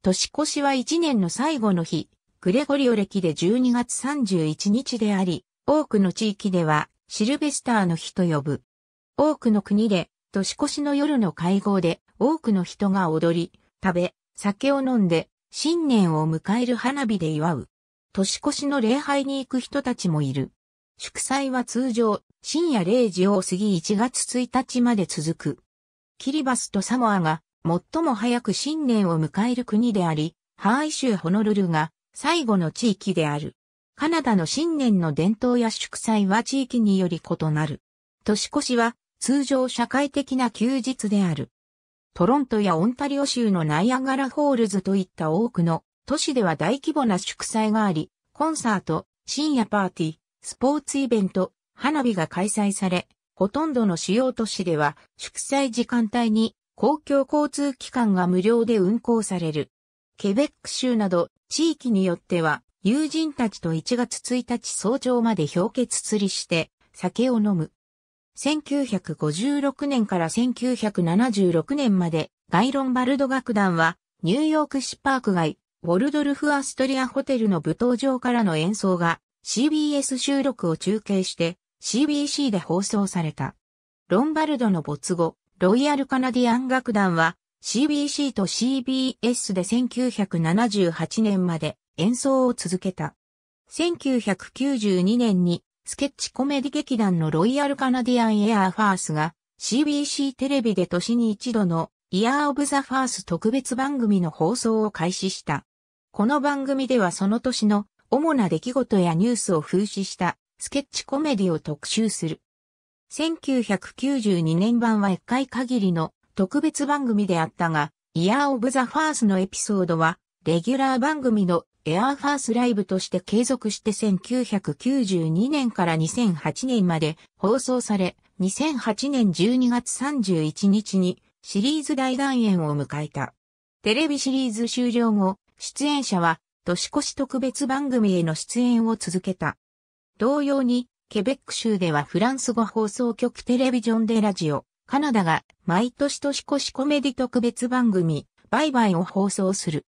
年越しは一年の最後の日、グレゴリオ歴で12月31日であり、多くの地域ではシルベスターの日と呼ぶ。多くの国で年越しの夜の会合で多くの人が踊り、食べ、酒を飲んで新年を迎える花火で祝う。年越しの礼拝に行く人たちもいる。祝祭は通常深夜0時を過ぎ1月1日まで続く。キリバスとサモアが最も早く新年を迎える国であり、ハワイ州ホノルルが最後の地域である。カナダの新年の伝統や祝祭は地域により異なる。年越しは通常社会的な休日である。トロントやオンタリオ州のナイアガラホールズといった多くの都市では大規模な祝祭があり、コンサート、深夜パーティー、スポーツイベント、花火が開催され、ほとんどの主要都市では祝祭時間帯に公共交通機関が無料で運行される。ケベック州など地域によっては友人たちと1月1日早朝まで氷結釣りして酒を飲む。1956年から1976年までガイロンバルド楽団はニューヨーク市パーク街ウォルドルフアストリアホテルの舞踏場からの演奏が CBS 収録を中継して CBC で放送された。ロンバルドの没後、ロイヤルカナディアン楽団は CBC と CBS で1978年まで演奏を続けた。1992年にスケッチコメディ劇団のロイヤルカナディアンエアーファースが CBC テレビで年に一度のイヤーオブザファース特別番組の放送を開始した。この番組ではその年の主な出来事やニュースを風刺したスケッチコメディを特集する。1992年版は1回限りの特別番組であったが、イヤーオブザファースのエピソードは、レギュラー番組のエアーファースライブとして継続して1992年から2008年まで放送され、2008年12月31日にシリーズ大団円を迎えた。テレビシリーズ終了後、出演者は年越し特別番組への出演を続けた。同様に、ケベック州ではフランス語放送局テレビジョンでラジオ、カナダが毎年年越しコメディ特別番組、バイバイを放送する。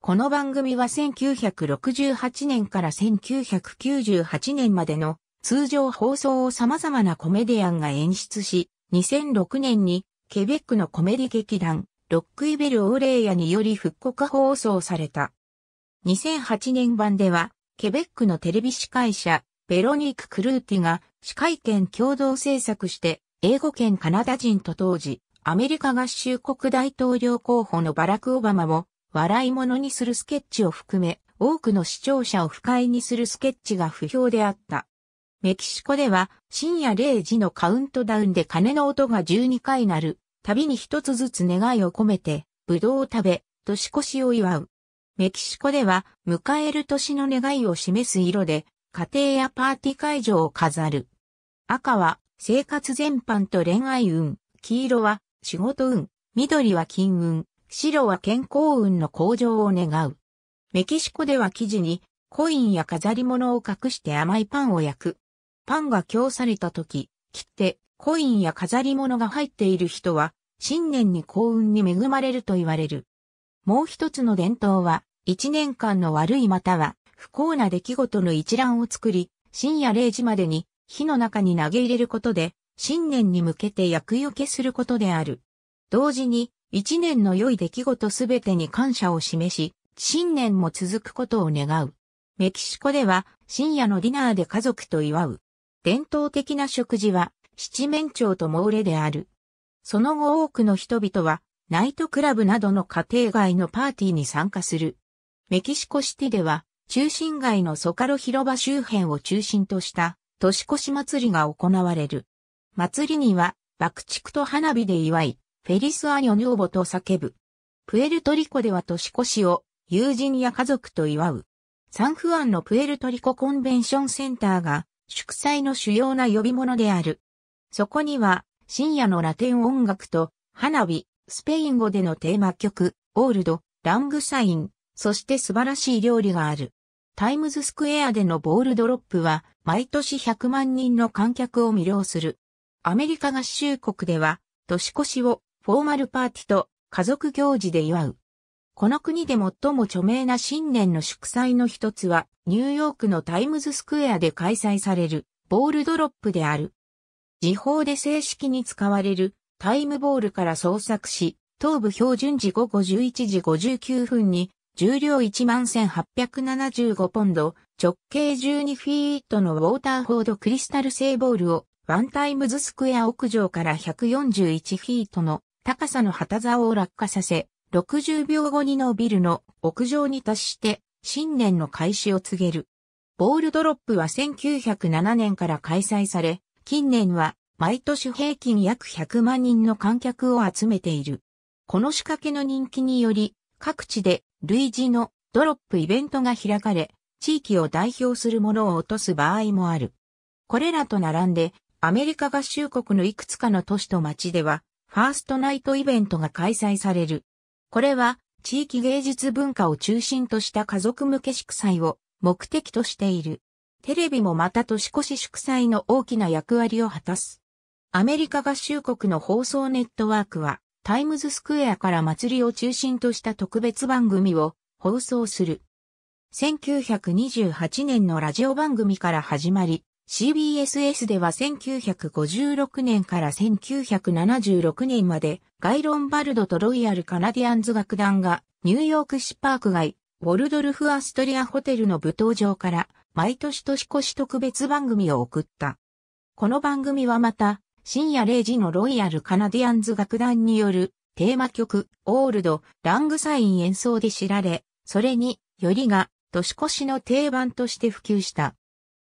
この番組は1968年から1998年までの通常放送を様々なコメディアンが演出し、2006年にケベックのコメディ劇団、ロックイベル・オーレイヤにより復刻放送された。2008年版では、ケベックのテレビ司会者、ベロニーク・クルーティが司会権共同制作して英語圏カナダ人と当時アメリカ合衆国大統領候補のバラク・オバマを笑い物にするスケッチを含め多くの視聴者を不快にするスケッチが不評であった。メキシコでは深夜0時のカウントダウンで鐘の音が12回鳴る、旅に一つずつ願いを込めて、ぶどうを食べ、年越しを祝う。メキシコでは迎える年の願いを示す色で、家庭やパーティー会場を飾る。赤は生活全般と恋愛運、黄色は仕事運、緑は金運、白は健康運の向上を願う。メキシコでは生地にコインや飾り物を隠して甘いパンを焼く。パンが供された時、切ってコインや飾り物が入っている人は新年に幸運に恵まれると言われる。もう一つの伝統は、一年間の悪いまたは不幸な出来事の一覧を作り、深夜0時までに火の中に投げ入れることで、新年に向けて厄除けすることである。同時に、一年の良い出来事すべてに感謝を示し、新年も続くことを願う。メキシコでは深夜のディナーで家族と祝う。伝統的な食事は七面鳥とモーレである。その後多くの人々はナイトクラブなどの家庭外のパーティーに参加する。メキシコシティでは中心街のソカロ広場周辺を中心とした年越し祭りが行われる。祭りには爆竹と花火で祝い、フェリスアニョヌーボと叫ぶ。プエルトリコでは年越しを友人や家族と祝う。サンフアンのプエルトリココンベンションセンターが祝祭の主要な呼び物である。そこには深夜のラテン音楽と花火、スペイン語でのテーマ曲、オールド、ラングサイン、そして素晴らしい料理がある。タイムズスクエアでのボールドロップは毎年100万人の観客を魅了する。アメリカ合衆国では年越しをフォーマルパーティと家族行事で祝う。この国で最も著名な新年の祝祭の一つはニューヨークのタイムズスクエアで開催されるボールドロップである。時報で正式に使われるタイムボールから創作し、東部標準時午後11時59分に重量11,875ポンド、直径12フィートのウォーターフォードクリスタル製ボールを、ワンタイムズスクエア屋上から141フィートの高さの旗竿を落下させ、60秒後にのビルの屋上に達して、新年の開始を告げる。ボールドロップは1907年から開催され、近年は毎年平均約100万人の観客を集めている。この仕掛けの人気により、各地で類似のドロップイベントが開かれ、地域を代表するものを落とす場合もある。これらと並んで、アメリカ合衆国のいくつかの都市と町では、ファーストナイトイベントが開催される。これは、地域芸術文化を中心とした家族向け祝祭を目的としている。テレビもまた年越し祝祭の大きな役割を果たす。アメリカ合衆国の放送ネットワークは、タイムズスクエアから祭りを中心とした特別番組を放送する。1928年のラジオ番組から始まり、CBSS では1956年から1976年までガイロンバルドとロイヤルカナディアンズ楽団がニューヨーク市パーク街ウォルドルフ・アストリアホテルの舞踏場から毎年年越し特別番組を送った。この番組はまた深夜0時のロイヤルカナディアンズ楽団によるテーマ曲オールドラングサイン演奏で知られ、それによりが年越しの定番として普及した。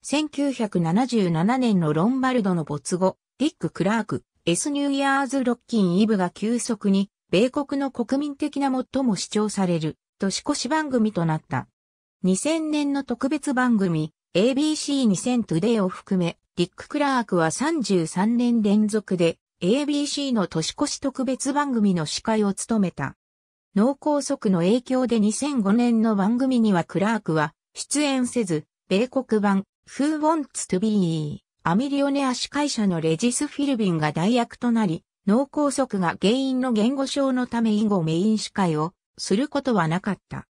1977年のロンバルドの没後、ディック・クラーク、エス・ニューイヤーズ・ロッキン・イブが急速に、米国の国民的な最も主張される、年越し番組となった。2000年の特別番組、ABC2000 トゥデ a を含め、ディック・クラークは33年連続で ABC の年越し特別番組の司会を務めた。脳梗塞の影響で2005年の番組にはクラークは出演せず、米国版 Who Wants to Be アミリオネア司会者のレジス・フィルビンが代役となり、脳梗塞が原因の言語症のため以後メイン司会をすることはなかった。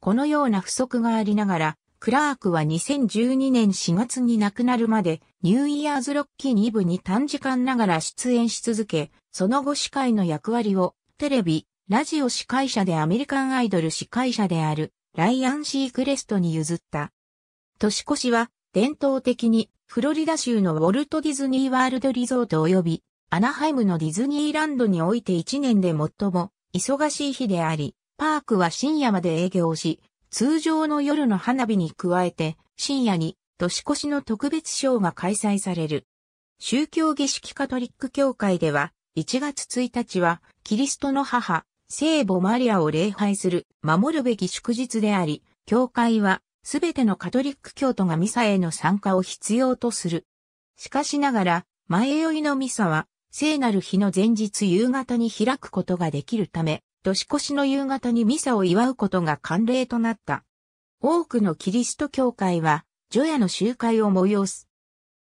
このような不足がありながら、クラークは2012年4月に亡くなるまでニューイヤーズロッキー2部に短時間ながら出演し続け、その後司会の役割をテレビ、ラジオ司会者でアメリカンアイドル司会者であるライアン・シークレストに譲った。年越しは伝統的にフロリダ州のウォルト・ディズニー・ワールド・リゾート及びアナハイムのディズニーランドにおいて1年で最も忙しい日であり、パークは深夜まで営業し、通常の夜の花火に加えて、深夜に年越しの特別ショーが開催される。宗教儀式カトリック教会では、1月1日は、キリストの母、聖母マリアを礼拝する、守るべき祝日であり、教会は、すべてのカトリック教徒がミサへの参加を必要とする。しかしながら、前酔いのミサは、聖なる日の前日夕方に開くことができるため、年越しの夕方にミサを祝うことが慣例となった。多くのキリスト教会は、除夜の集会を催す。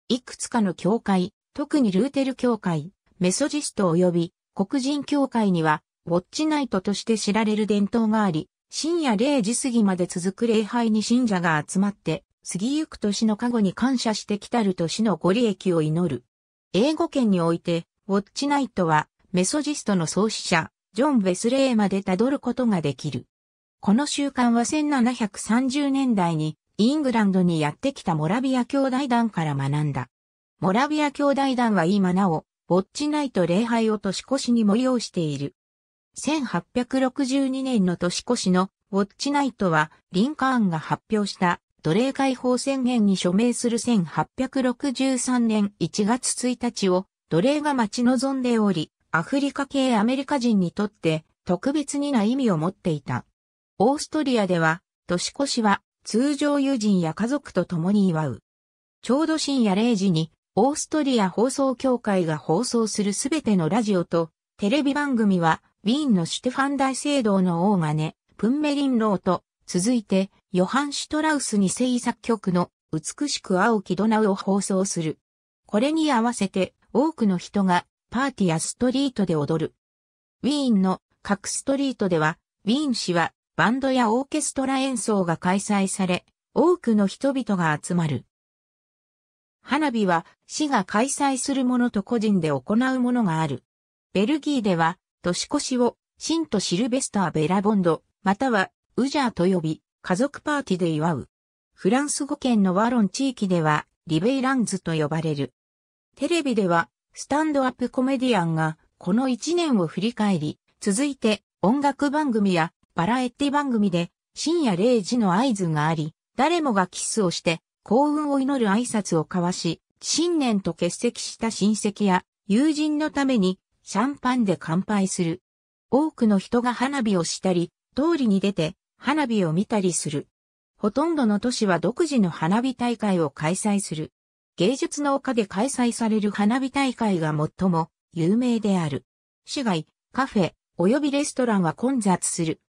いくつかの教会、特にルーテル教会、メソジスト及び黒人教会には、ウォッチナイトとして知られる伝統があり、深夜0時過ぎまで続く礼拝に信者が集まって、過ぎゆく年の過護に感謝してきたる年のご利益を祈る。英語圏において、ウォッチナイトは、メソジストの創始者、ジョン・ウェスレーまでたどることができる。この習慣は1730年代にイングランドにやってきたモラビア兄弟団から学んだ。モラビア兄弟団は今なお、ウォッチナイト礼拝を年越しに催している。1862年の年越しのウォッチナイトは、リンカーンが発表した奴隷解放宣言に署名する1863年1月1日を奴隷が待ち望んでおり、アフリカ系アメリカ人にとって特別にな意味を持っていた。オーストリアでは、年越しは通常友人や家族と共に祝う。ちょうど深夜0時に、オーストリア放送協会が放送するすべてのラジオと、テレビ番組は、ウィーンのシュテファン大聖堂の大金、プンメリンローと、続いて、ヨハン・シュトラウスに制作曲の、美しく青きドナウを放送する。これに合わせて、多くの人が、パーティやストリートで踊る。ウィーンの各ストリートでは、ウィーン市はバンドやオーケストラ演奏が開催され、多くの人々が集まる。花火は市が開催するものと個人で行うものがある。ベルギーでは年越しをシンとシルベスター・ベラボンド、またはウジャーと呼び、家族パーティで祝う。フランス語圏のワロン地域ではリベイランズと呼ばれる。テレビではスタンドアップコメディアンが、この一年を振り返り、続いて音楽番組やバラエティ番組で深夜0時の合図があり、誰もがキスをして幸運を祈る挨拶を交わし、新年と欠席した親戚や友人のためにシャンパンで乾杯する。多くの人が花火をしたり、通りに出て花火を見たりする。ほとんどの都市は独自の花火大会を開催する。芸術の丘で開催される花火大会が最も有名である。市街、カフェ、及びレストランは混雑する。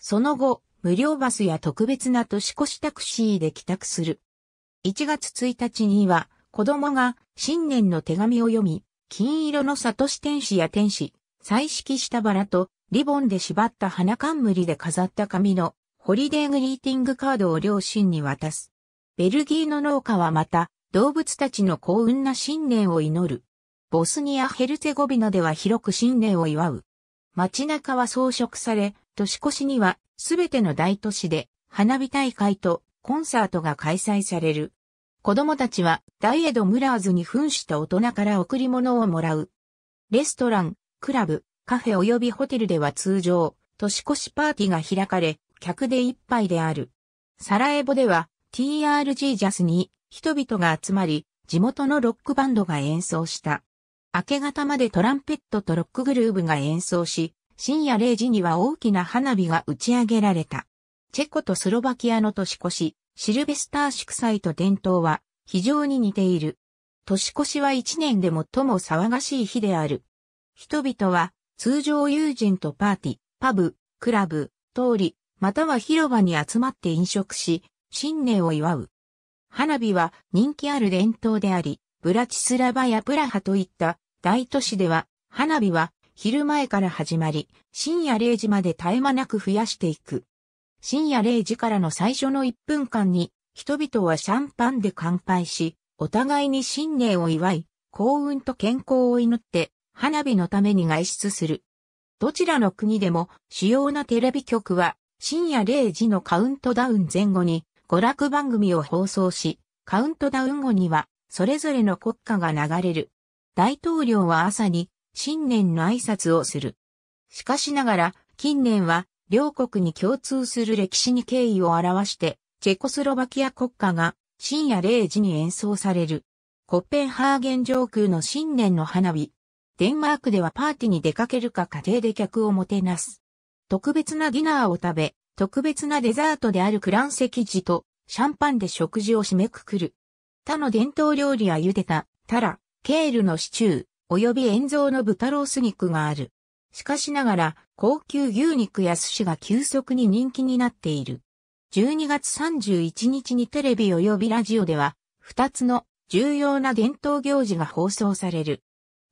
その後、無料バスや特別な年越しタクシーで帰宅する。1月1日には、子供が新年の手紙を読み、金色の里シ天使や天使、彩色したバラとリボンで縛った花冠で飾った紙のホリデーグリーティングカードを両親に渡す。ベルギーの農家はまた、動物たちの幸運な新年を祈る。ボスニア・ヘルツェゴビナでは広く新年を祝う。街中は装飾され、年越しにはすべての大都市で花火大会とコンサートが開催される。子供たちはダイエド・ムラーズに扮した大人から贈り物をもらう。レストラン、クラブ、カフェ及びホテルでは通常、年越しパーティーが開かれ、客で一杯である。サラエボでは TRG ジャスに人々が集まり、地元のロックバンドが演奏した。明け方までトランペットとロックグルーブが演奏し、深夜0時には大きな花火が打ち上げられた。チェコとスロバキアの年越し、シルベスター祝祭と伝統は非常に似ている。年越しは一年で最も騒がしい日である。人々は通常友人とパーティパブ、クラブ、通り、または広場に集まって飲食し、新年を祝う。花火は人気ある伝統であり、ブラチスラバやプラハといった大都市では、花火は昼前から始まり、深夜0時まで絶え間なく増やしていく。深夜0時からの最初の1分間に、人々はシャンパンで乾杯し、お互いに新年を祝い、幸運と健康を祈って、花火のために外出する。どちらの国でも主要なテレビ局は深夜0時のカウントダウン前後に娯楽番組を放送し、カウントダウン後には、それぞれの国歌が流れる。大統領は朝に、新年の挨拶をする。しかしながら、近年は、両国に共通する歴史に敬意を表して、チェコスロバキア国歌が深夜0時に演奏される。コッペンハーゲン上空の新年の花火。デンマークではパーティーに出かけるか家庭で客をもてなす。特別なディナーを食べ、特別なデザートであるクランセ地とシャンパンで食事を締めくくる。他の伝統料理は茹でた、タラ、ケールのシチュー、及び塩蔵の豚ロース肉がある。しかしながら、高級牛肉や寿司が急速に人気になっている。12月31日にテレビ及びラジオでは、2つの重要な伝統行事が放送される。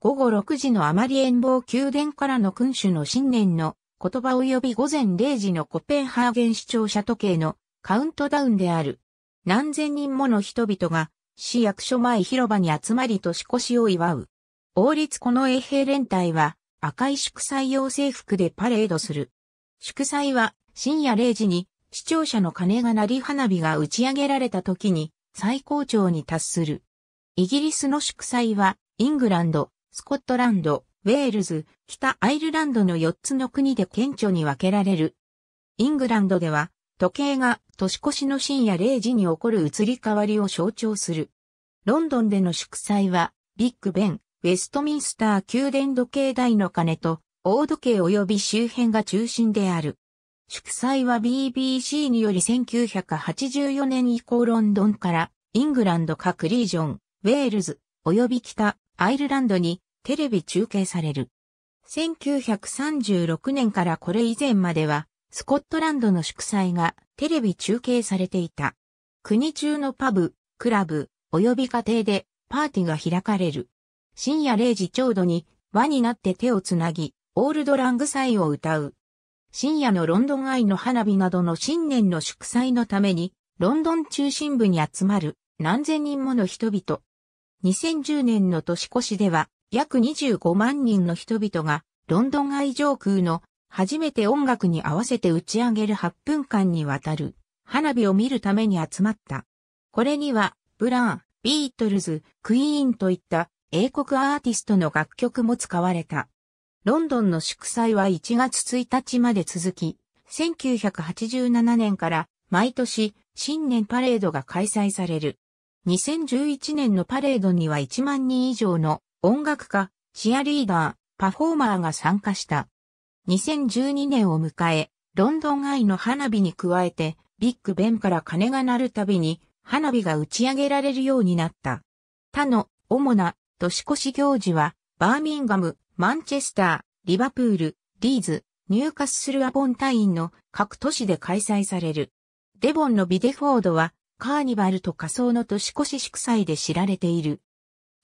午後6時のあまり遠望宮殿からの君主の新年の言葉及び午前0時のコペンハーゲン視聴者時計のカウントダウンである。何千人もの人々が市役所前広場に集まり年越しを祝う。王立この衛兵連隊は赤い祝祭用制服でパレードする。祝祭は深夜0時に視聴者の鐘が鳴り花火が打ち上げられた時に最高潮に達する。イギリスの祝祭はイングランド、スコットランド、ウェールズ、北アイルランドの4つの国で顕著に分けられる。イングランドでは、時計が年越しの深夜0時に起こる移り変わりを象徴する。ロンドンでの祝祭は、ビッグベン、ウェストミンスター宮殿時計台の鐘と、大時計及び周辺が中心である。祝祭は BBC により1984年以降ロンドンからイングランド各リージョン、ウェールズ、及び北アイルランドにテレビ中継される。1936年からこれ以前までは、スコットランドの祝祭がテレビ中継されていた。国中のパブ、クラブ、及び家庭でパーティーが開かれる。深夜0時ちょうどに輪になって手をつなぎ、オールドラング祭を歌う。深夜のロンドン愛の花火などの新年の祝祭のために、ロンドン中心部に集まる何千人もの人々。2010年の年越しでは、約25万人の人々がロンドン愛上空の初めて音楽に合わせて打ち上げる8分間にわたる花火を見るために集まった。これにはブラーン、ビートルズ、クイーンといった英国アーティストの楽曲も使われた。ロンドンの祝祭は1月1日まで続き、1987年から毎年新年パレードが開催される。2011年のパレードには1万人以上の音楽家、チアリーダー、パフォーマーが参加した。2012年を迎え、ロンドン愛の花火に加えて、ビッグベンから鐘が鳴るたびに、花火が打ち上げられるようになった。他の主な年越し行事は、バーミンガム、マンチェスター、リバプール、リーズ、ニューカッスル・アポンタインの各都市で開催される。デボンのビデフォードは、カーニバルと仮想の年越し祝祭で知られている。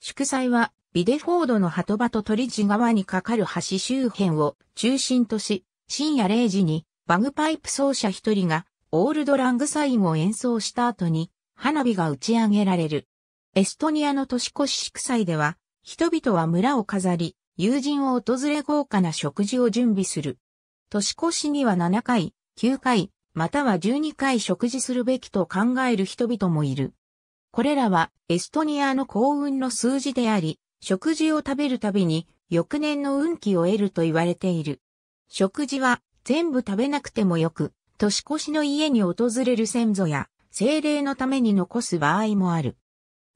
祝祭はビデフォードの鳩場と鳥地川に架かる橋周辺を中心とし、深夜0時にバグパイプ奏者一人がオールドラングサインを演奏した後に花火が打ち上げられる。エストニアの年越し祝祭では、人々は村を飾り、友人を訪れ豪華な食事を準備する。年越しには7回、9回、または12回食事するべきと考える人々もいる。これらはエストニアの幸運の数字であり、食事を食べるたびに翌年の運気を得ると言われている。食事は全部食べなくてもよく、年越しの家に訪れる先祖や精霊のために残す場合もある。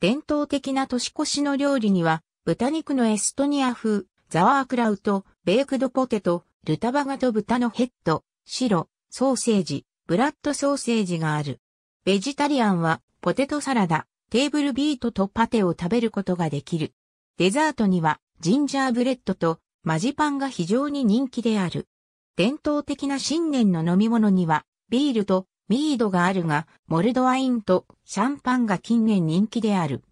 伝統的な年越しの料理には、豚肉のエストニア風、ザワークラウト、ベークドポテト、ルタバガと豚のヘッド、白、ソーセージ、ブラッドソーセージがある。ベジタリアンは、ポテトサラダ、テーブルビートとパテを食べることができる。デザートにはジンジャーブレッドとマジパンが非常に人気である。伝統的な新年の飲み物にはビールとミードがあるが、モルドワインとシャンパンが近年人気である。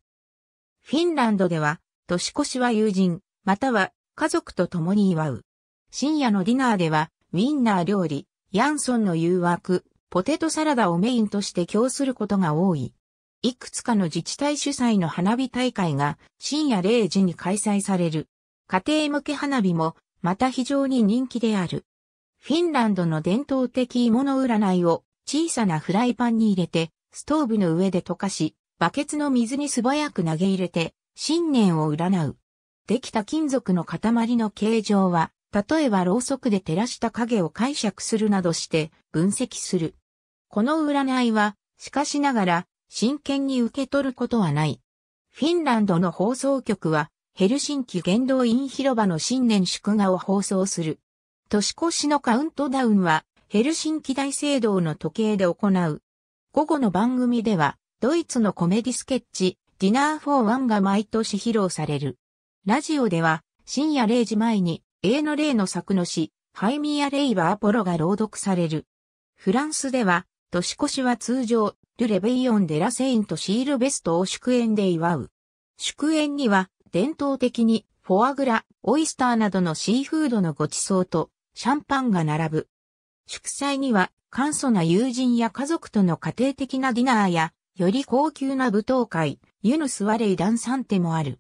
フィンランドでは、年越しは友人、または家族と共に祝う。深夜のディナーでは、ウィンナー料理、ヤンソンの誘惑、ポテトサラダをメインとして供することが多い。いくつかの自治体主催の花火大会が深夜0時に開催される。家庭向け花火もまた非常に人気である。フィンランドの伝統的芋の占いを小さなフライパンに入れて、ストーブの上で溶かし、バケツの水に素早く投げ入れて、新年を占う。できた金属の塊の形状は、例えばろうそくで照らした影を解釈するなどして分析する。この占いは、しかしながら、真剣に受け取ることはない。フィンランドの放送局は、ヘルシンキ原動員広場の新年祝賀を放送する。年越しのカウントダウンは、ヘルシンキ大聖堂の時計で行う。午後の番組では、ドイツのコメディスケッチ、ディナーフォーワンが毎年披露される。ラジオでは、深夜0時前に、A の例の作の詩、ハイミア・レイバ・アポロが朗読される。フランスでは、年越しは通常、ル・レベイオン・デ・ラ・セイント・シールベストを祝宴で祝う。祝宴には、伝統的に、フォアグラ、オイスターなどのシーフードのご馳走と、シャンパンが並ぶ。祝祭には、簡素な友人や家族との家庭的なディナーや、より高級な舞踏会、ユヌスワレイダンサンテもある。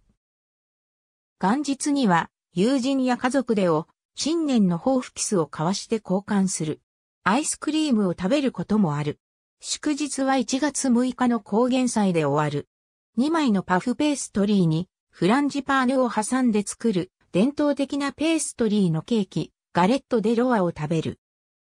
元日には、友人や家族でを、新年の抱負キスを交わして交換する。アイスクリームを食べることもある。祝日は1月6日の高原祭で終わる。2枚のパフペーストリーにフランジパーヌを挟んで作る伝統的なペーストリーのケーキ、ガレット・デ・ロアを食べる。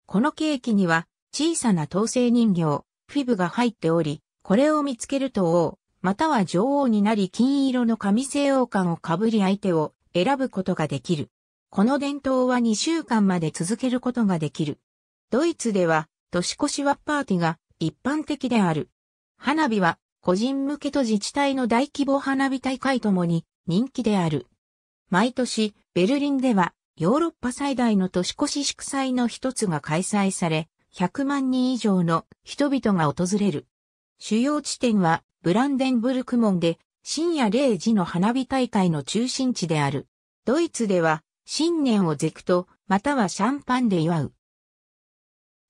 このケーキには小さな統制人形、フィブが入っており、これを見つけると王、または女王になり金色の紙製王冠をかぶり相手を選ぶことができる。この伝統は2週間まで続けることができる。ドイツでは、年越しワッパーティが一般的である。花火は個人向けと自治体の大規模花火大会ともに人気である。毎年、ベルリンではヨーロッパ最大の年越し祝祭の一つが開催され、100万人以上の人々が訪れる。主要地点はブランデンブルク門で深夜0時の花火大会の中心地である。ドイツでは新年をゼクトまたはシャンパンで祝う。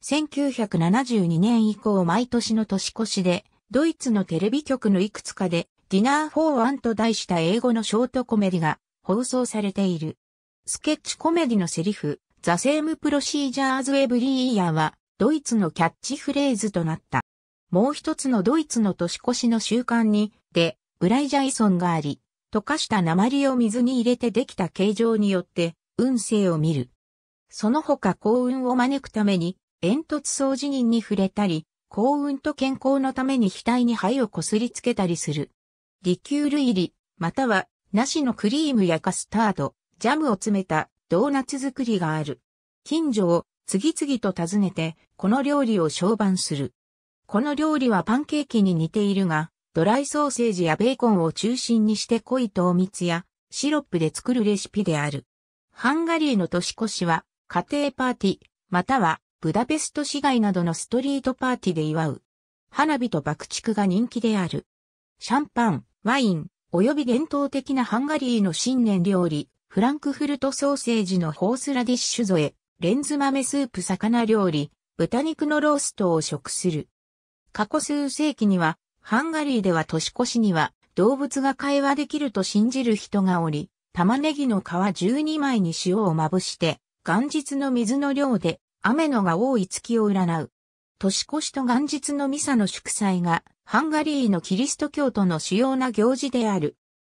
1972年以降毎年の年越しで、ドイツのテレビ局のいくつかで、ディナー・フォー・ワンと題した英語のショートコメディが放送されている。スケッチコメディのセリフ、ザ・セーム・プロシージャーズ・エブリー・イヤーは、ドイツのキャッチフレーズとなった。もう一つのドイツの年越しの習慣に、で、ブライジャイソンがあり、溶かした鉛を水に入れてできた形状によって、運勢を見る。その他幸運を招くために、煙突掃除人に触れたり、幸運と健康のために額に灰をこすりつけたりする。リキュール入り、または、梨のクリームやカスタード、ジャムを詰めたドーナツ作りがある。近所を次々と訪ねて、この料理を商売する。この料理はパンケーキに似ているが、ドライソーセージやベーコンを中心にして濃い糖蜜やシロップで作るレシピである。ハンガリーの年越しは、家庭パーティー、またはブダペスト市街などのストリートパーティーで祝う。花火と爆竹が人気である。シャンパン、ワイン、及び伝統的なハンガリーの新年料理、フランクフルトソーセージのホースラディッシュ添え、レンズ豆スープ魚料理、豚肉のローストを食する。過去数世紀には、ハンガリーでは年越しには動物が会話できると信じる人がおり、玉ねぎの皮12枚に塩をまぶして、元日の水の量で雨のが多い月を占う。年越しと元日のミサの祝祭が、ハンガリーのキリスト教徒の主要な行事である。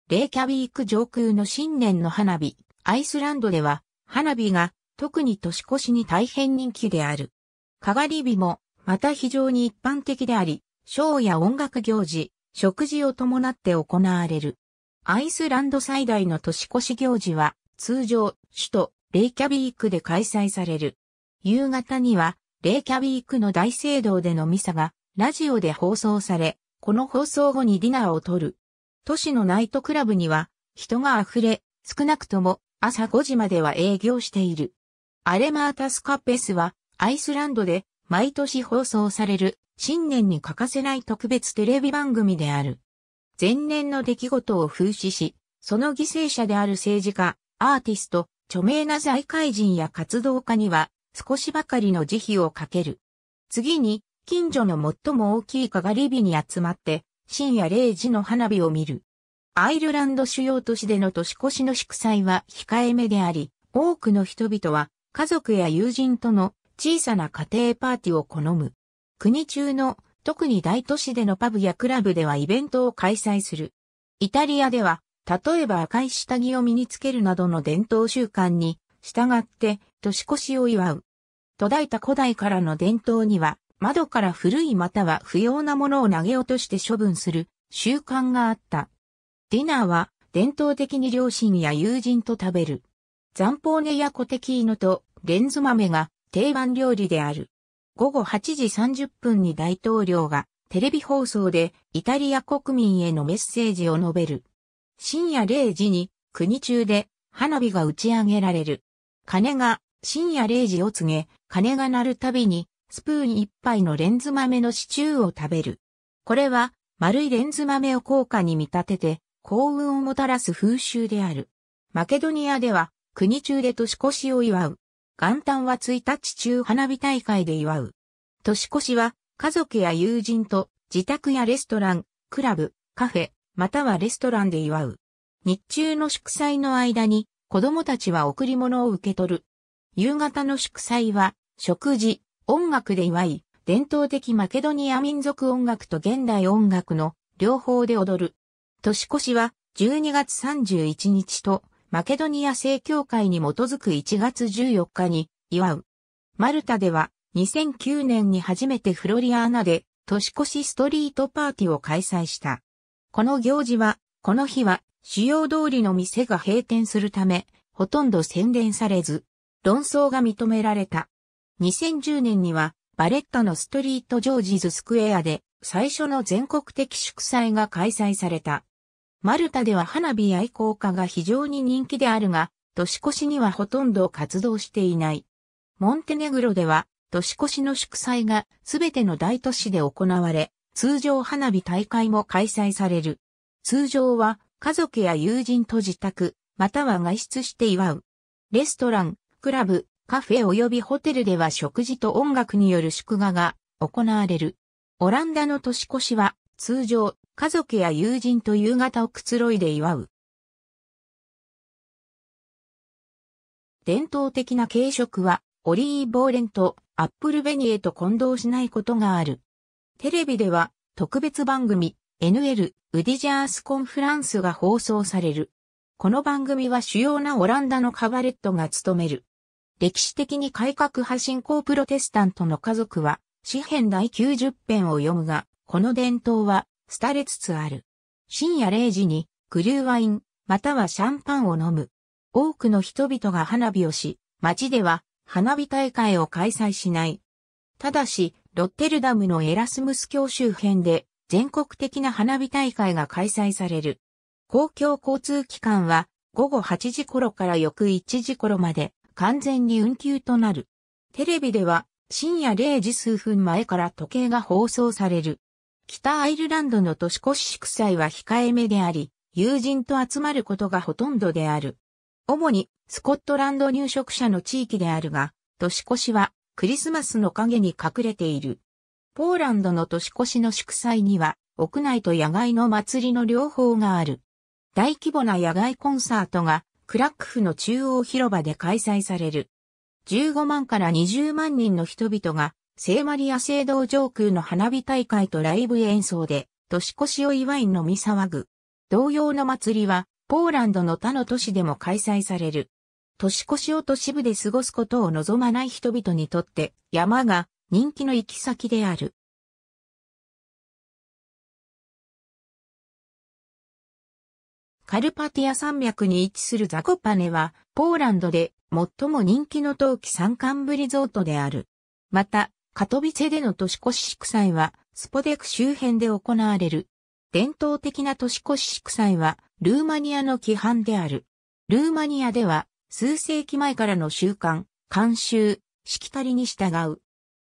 レイキャビーク上空の新年の花火、アイスランドでは、花火が、特に年越しに大変人気である。かがり火も、また非常に一般的であり、ショーや音楽行事、食事を伴って行われる。アイスランド最大の年越し行事は、通常、首都、レイキャビークで開催される。夕方には、レイキャビークの大聖堂でのミサが、ラジオで放送され、この放送後にディナーを取る。都市のナイトクラブには、人が溢れ、少なくとも朝5時までは営業している。アレマータスカペスは、アイスランドで毎年放送される新年に欠かせない特別テレビ番組である。前年の出来事を風刺し、その犠牲者である政治家、アーティスト、著名な財界人や活動家には少しばかりの慈悲をかける。次に、近所の最も大きいかがり火に集まって、深夜0時の花火を見る。アイルランド主要都市での年越しの祝祭は控えめであり、多くの人々は家族や友人との小さな家庭パーティーを好む。国中の特に大都市でのパブやクラブではイベントを開催する。イタリアでは、例えば赤い下着を身につけるなどの伝統習慣に従って年越しを祝う。途絶えた古代からの伝統には、窓から古いまたは不要なものを投げ落として処分する習慣があった。ディナーは伝統的に両親や友人と食べる。残ンネやコテキーノとレンズ豆が定番料理である。午後8時30分に大統領がテレビ放送でイタリア国民へのメッセージを述べる。深夜0時に国中で花火が打ち上げられる。金が深夜0時を告げ、鐘が鳴るたびに、スプーン一杯のレンズ豆のシチューを食べる。これは、丸いレンズ豆を効果に見立てて、幸運をもたらす風習である。マケドニアでは、国中で年越しを祝う。元旦は1日中花火大会で祝う。年越しは、家族や友人と、自宅やレストラン、クラブ、カフェ、またはレストランで祝う。日中の祝祭の間に、子供たちは贈り物を受け取る。夕方の祝祭は、食事、音楽で祝い、伝統的マケドニア民族音楽と現代音楽の両方で踊る。年越しは12月31日とマケドニア正教会に基づく1月14日に祝う。マルタでは2009年に初めてフロリアーナで年越しストリートパーティーを開催した。この行事は、この日は主要通りの店が閉店するため、ほとんど宣伝されず、論争が認められた。2010年には、バレッタのストリート・ジョージズ・スクエアで、最初の全国的祝祭が開催された。マルタでは花火愛好家が非常に人気であるが、年越しにはほとんど活動していない。モンテネグロでは、年越しの祝祭がすべての大都市で行われ、通常花火大会も開催される。通常は家族や友人と自宅、または外出して祝う。レストラン、クラブ、カフェ及びホテルでは食事と音楽による祝賀が行われる。オランダの年越しは通常家族や友人と夕方をくつろいで祝う。伝統的な軽食はオリーブオーレンとアップルベニエと混同しないことがある。テレビでは特別番組 NL ウディジャースコンフランスが放送される。この番組は主要なオランダのカバレットが務める。歴史的に改革派信仰プロテスタントの家族は、詩編第90編を読むが、この伝統は、廃れつつある。深夜0時に、クリューワイン、またはシャンパンを飲む。多くの人々が花火をし、街では、花火大会を開催しない。ただし、ロッテルダムのエラスムス教周辺で、全国的な花火大会が開催される。公共交通機関は、午後8時頃から翌1時頃まで、完全に運休となる。テレビでは深夜0時数分前から時計が放送される。北アイルランドの年越し祝祭は控えめであり、友人と集まることがほとんどである。主にスコットランド入植者の地域であるが、年越しはクリスマスの影に隠れている。ポーランドの年越しの祝祭には、屋内と野外の祭りの両方がある。大規模な野外コンサートがクラックフの中央広場で開催される。15万から20万人の人々が、聖マリア聖堂上空の花火大会とライブ演奏で、年越しを祝い飲み騒ぐ。同様の祭りは、ポーランドの他の都市でも開催される。年越しを都市部で過ごすことを望まない人々にとって、山が人気の行き先である。カルパティア山脈に位置するザコパネは、ポーランドで最も人気の冬季山間部リゾートである。また、カトビツェでの年越し祝祭は、スポデク周辺で行われる。伝統的な年越し祝祭は、ルーマニアの規範である。ルーマニアでは、数世紀前からの習慣、慣習、しきたりに従う。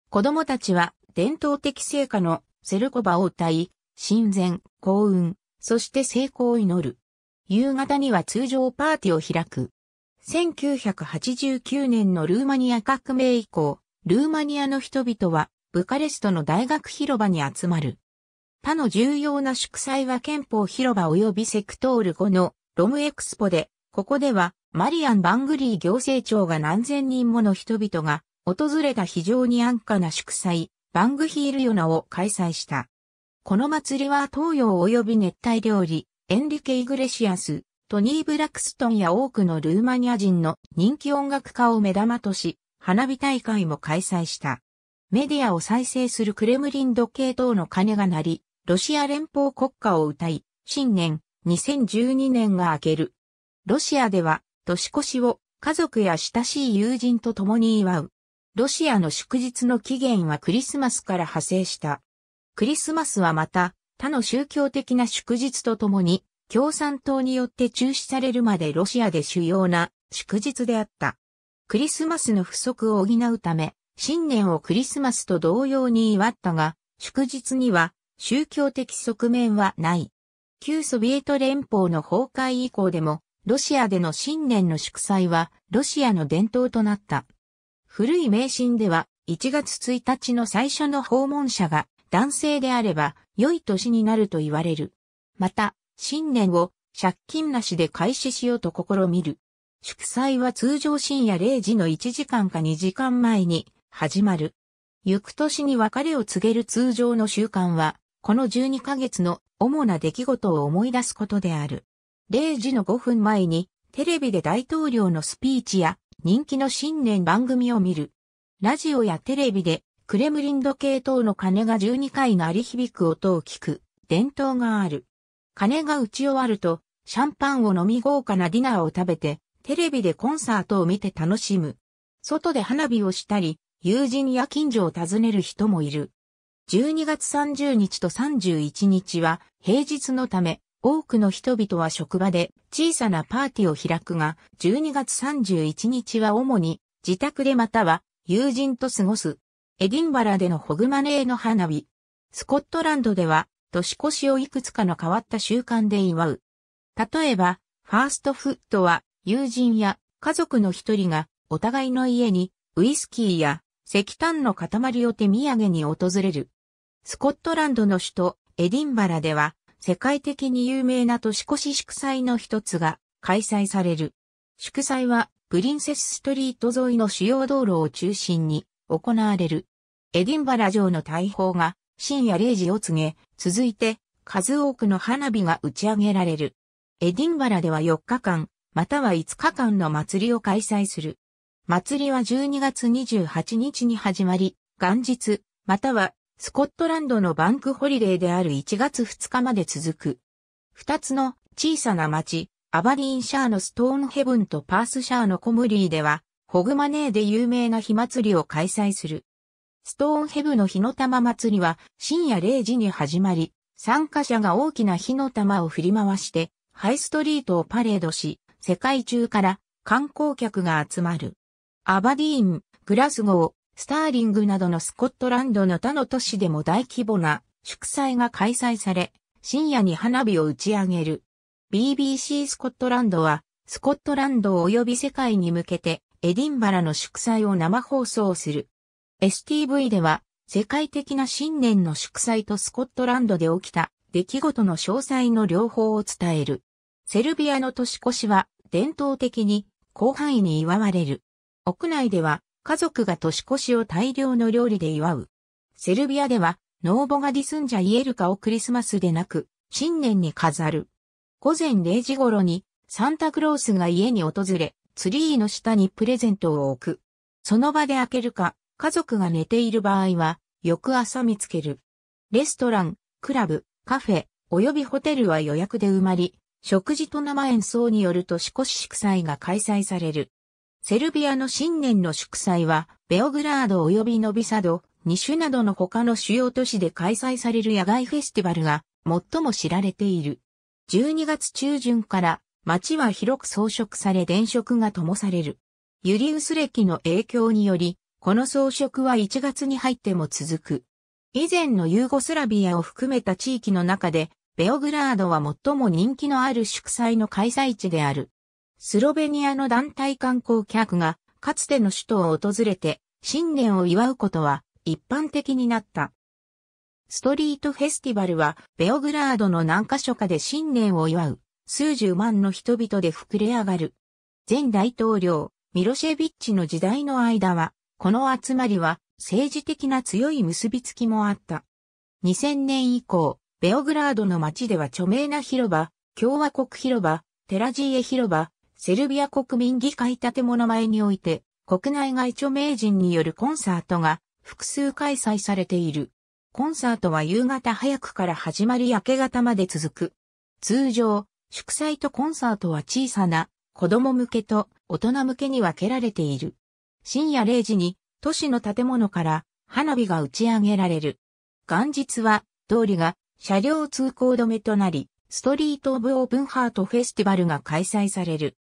子供たちは、伝統的聖火のセルコバを歌い、神前、幸運、そして成功を祈る。夕方には通常パーティーを開く。1989年のルーマニア革命以降、ルーマニアの人々はブカレストの大学広場に集まる。他の重要な祝祭は憲法広場及びセクトール5のロムエクスポで、ここではマリアン・バングリー行政長が何千人もの人々が訪れた非常に安価な祝祭、バングヒールヨナを開催した。この祭りは東洋及び熱帯料理、エンリケ・イグレシアス、トニー・ブラクストンや多くのルーマニア人の人気音楽家を目玉とし、花火大会も開催した。メディアを再生するクレムリン時計等の鐘が鳴り、ロシア連邦国歌を歌い、新年2012年が明ける。ロシアでは年越しを家族や親しい友人と共に祝う。ロシアの祝日の起源はクリスマスから派生した。クリスマスはまた他の宗教的な祝日とともに、共産党によって中止されるまでロシアで主要な祝日であった。クリスマスの不足を補うため、新年をクリスマスと同様に祝ったが、祝日には宗教的側面はない。旧ソビエト連邦の崩壊以降でも、ロシアでの新年の祝祭は、ロシアの伝統となった。古い迷信では、1月1日の最初の訪問者が、男性であれば良い年になると言われる。また、新年を借金なしで開始しようと試みる。祝祭は通常深夜0時の1時間か2時間前に始まる。翌年に別れを告げる通常の習慣は、この12ヶ月の主な出来事を思い出すことである。0時の5分前にテレビで大統領のスピーチや人気の新年番組を見る。ラジオやテレビでクレムリン時計等の鐘が12回鳴り響く音を聞く伝統がある。鐘が打ち終わると、シャンパンを飲み豪華なディナーを食べて、テレビでコンサートを見て楽しむ。外で花火をしたり、友人や近所を訪ねる人もいる。12月30日と31日は平日のため、多くの人々は職場で小さなパーティーを開くが、12月31日は主に自宅でまたは友人と過ごすエディンバラでのホグマネーの花火。スコットランドでは、年越しをいくつかの変わった習慣で祝う。例えば、ファーストフットは、友人や家族の一人が、お互いの家に、ウイスキーや石炭の塊を手土産に訪れる。スコットランドの首都、エディンバラでは、世界的に有名な年越し祝祭の一つが開催される。祝祭は、プリンセスストリート沿いの主要道路を中心に行われる。エディンバラ城の大砲が深夜0時を告げ、続いて数多くの花火が打ち上げられる。エディンバラでは4日間、または5日間の祭りを開催する。祭りは12月28日に始まり、元日、またはスコットランドのバンクホリデーである1月2日まで続く。2つの小さな町、アバディーンシャーのストーンヘブンとパースシャーのコムリーでは、ホグマネーで有名な火祭りを開催する。ストーンヘブの火の玉祭りは深夜0時に始まり、参加者が大きな火の玉を振り回して、ハイストリートをパレードし、世界中から観光客が集まる。アバディーン、グラスゴー、スターリングなどのスコットランドの他の都市でも大規模な祝祭が開催され、深夜に花火を打ち上げる。BBC スコットランドは、スコットランド及び世界に向けて、エディンバラの祝祭を生放送する。STV では、世界的な新年の祝祭とスコットランドで起きた出来事の詳細の両方を伝える。セルビアの年越しは伝統的に広範囲に祝われる。屋内では家族が年越しを大量の料理で祝う。セルビアではノーボガディスンジャイエルカをクリスマスでなく新年に飾る。午前0時頃にサンタクロースが家に訪れ、ツリーの下にプレゼントを置く。その場で開けるか、家族が寝ている場合は、翌朝見つける。レストラン、クラブ、カフェ、及びホテルは予約で埋まり、食事と生演奏によると少し祝祭が開催される。セルビアの新年の祝祭は、ベオグラード及びノビサド、ニシュなどの他の主要都市で開催される野外フェスティバルが最も知られている。12月中旬から街は広く装飾され電飾が灯される。ユリウス歴の影響により、この装飾は1月に入っても続く。以前のユーゴスラビアを含めた地域の中で、ベオグラードは最も人気のある祝祭の開催地である。スロベニアの団体観光客が、かつての首都を訪れて、新年を祝うことは一般的になった。ストリートフェスティバルは、ベオグラードの何箇所かで新年を祝う数十万の人々で膨れ上がる。前大統領、ミロシェビッチの時代の間は、この集まりは政治的な強い結びつきもあった。2000年以降、ベオグラードの街では著名な広場、共和国広場、テラジーエ広場、セルビア国民議会建物前において、国内外著名人によるコンサートが複数開催されている。コンサートは夕方早くから始まり明け方まで続く。通常、祝祭とコンサートは小さな子供向けと大人向けに分けられている。深夜0時に都市の建物から花火が打ち上げられる。元日は通りが車両通行止めとなり、ストリート・オブ・オープンハート・フェスティバルが開催される。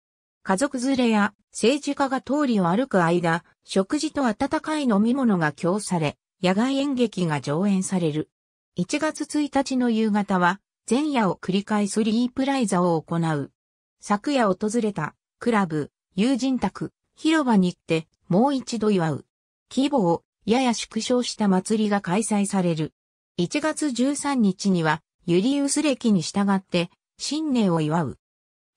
家族連れや政治家が通りを歩く間、食事と温かい飲み物が供され、野外演劇が上演される。1月1日の夕方は前夜を繰り返すリープライザを行う。昨夜訪れた、クラブ、友人宅、広場に行って、もう一度祝う。規模を、やや縮小した祭りが開催される。1月13日には、ユリウス歴に従って、新年を祝う。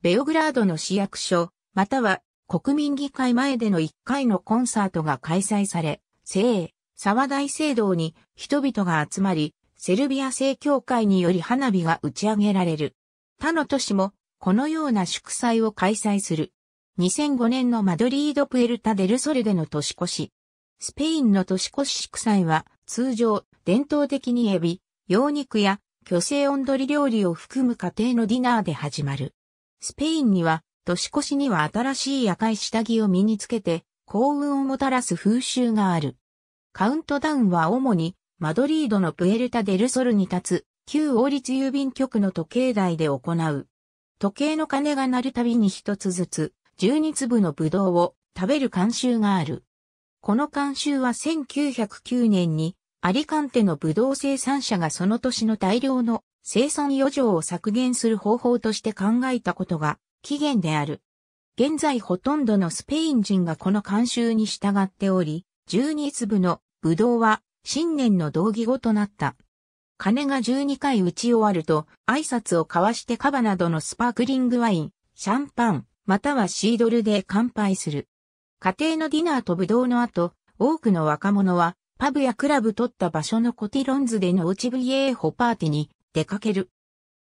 ベオグラードの市役所、または国民議会前での1回のコンサートが開催され、聖、沢大聖堂に人々が集まり、セルビア正教会により花火が打ち上げられる。他の都市もこのような祝祭を開催する。2005年のマドリード・プエルタ・デルソルでの年越し。スペインの年越し祝祭は通常伝統的にエビ、羊肉や巨勢温取り料理を含む家庭のディナーで始まる。スペインには年越しには新しい赤い下着を身につけて幸運をもたらす風習がある。カウントダウンは主にマドリードのプエルタ・デル・ソルに立つ、旧王立郵便局の時計台で行う。時計の鐘が鳴るたびに一つずつ、12粒のブドウを食べる慣習がある。この慣習は1909年に、アリカンテのブドウ生産者がその年の大量の生産余剰を削減する方法として考えたことが起源である。現在ほとんどのスペイン人がこの慣習に従っており、12粒のブドウは新年の同義語となった。鐘が12回打ち終わると、挨拶を交わしてカバなどのスパークリングワイン、シャンパン、またはシードルで乾杯する。家庭のディナーとブドウの後、多くの若者は、パブやクラブ取った場所のコティロンズでのオチブイエーホパーティに出かける。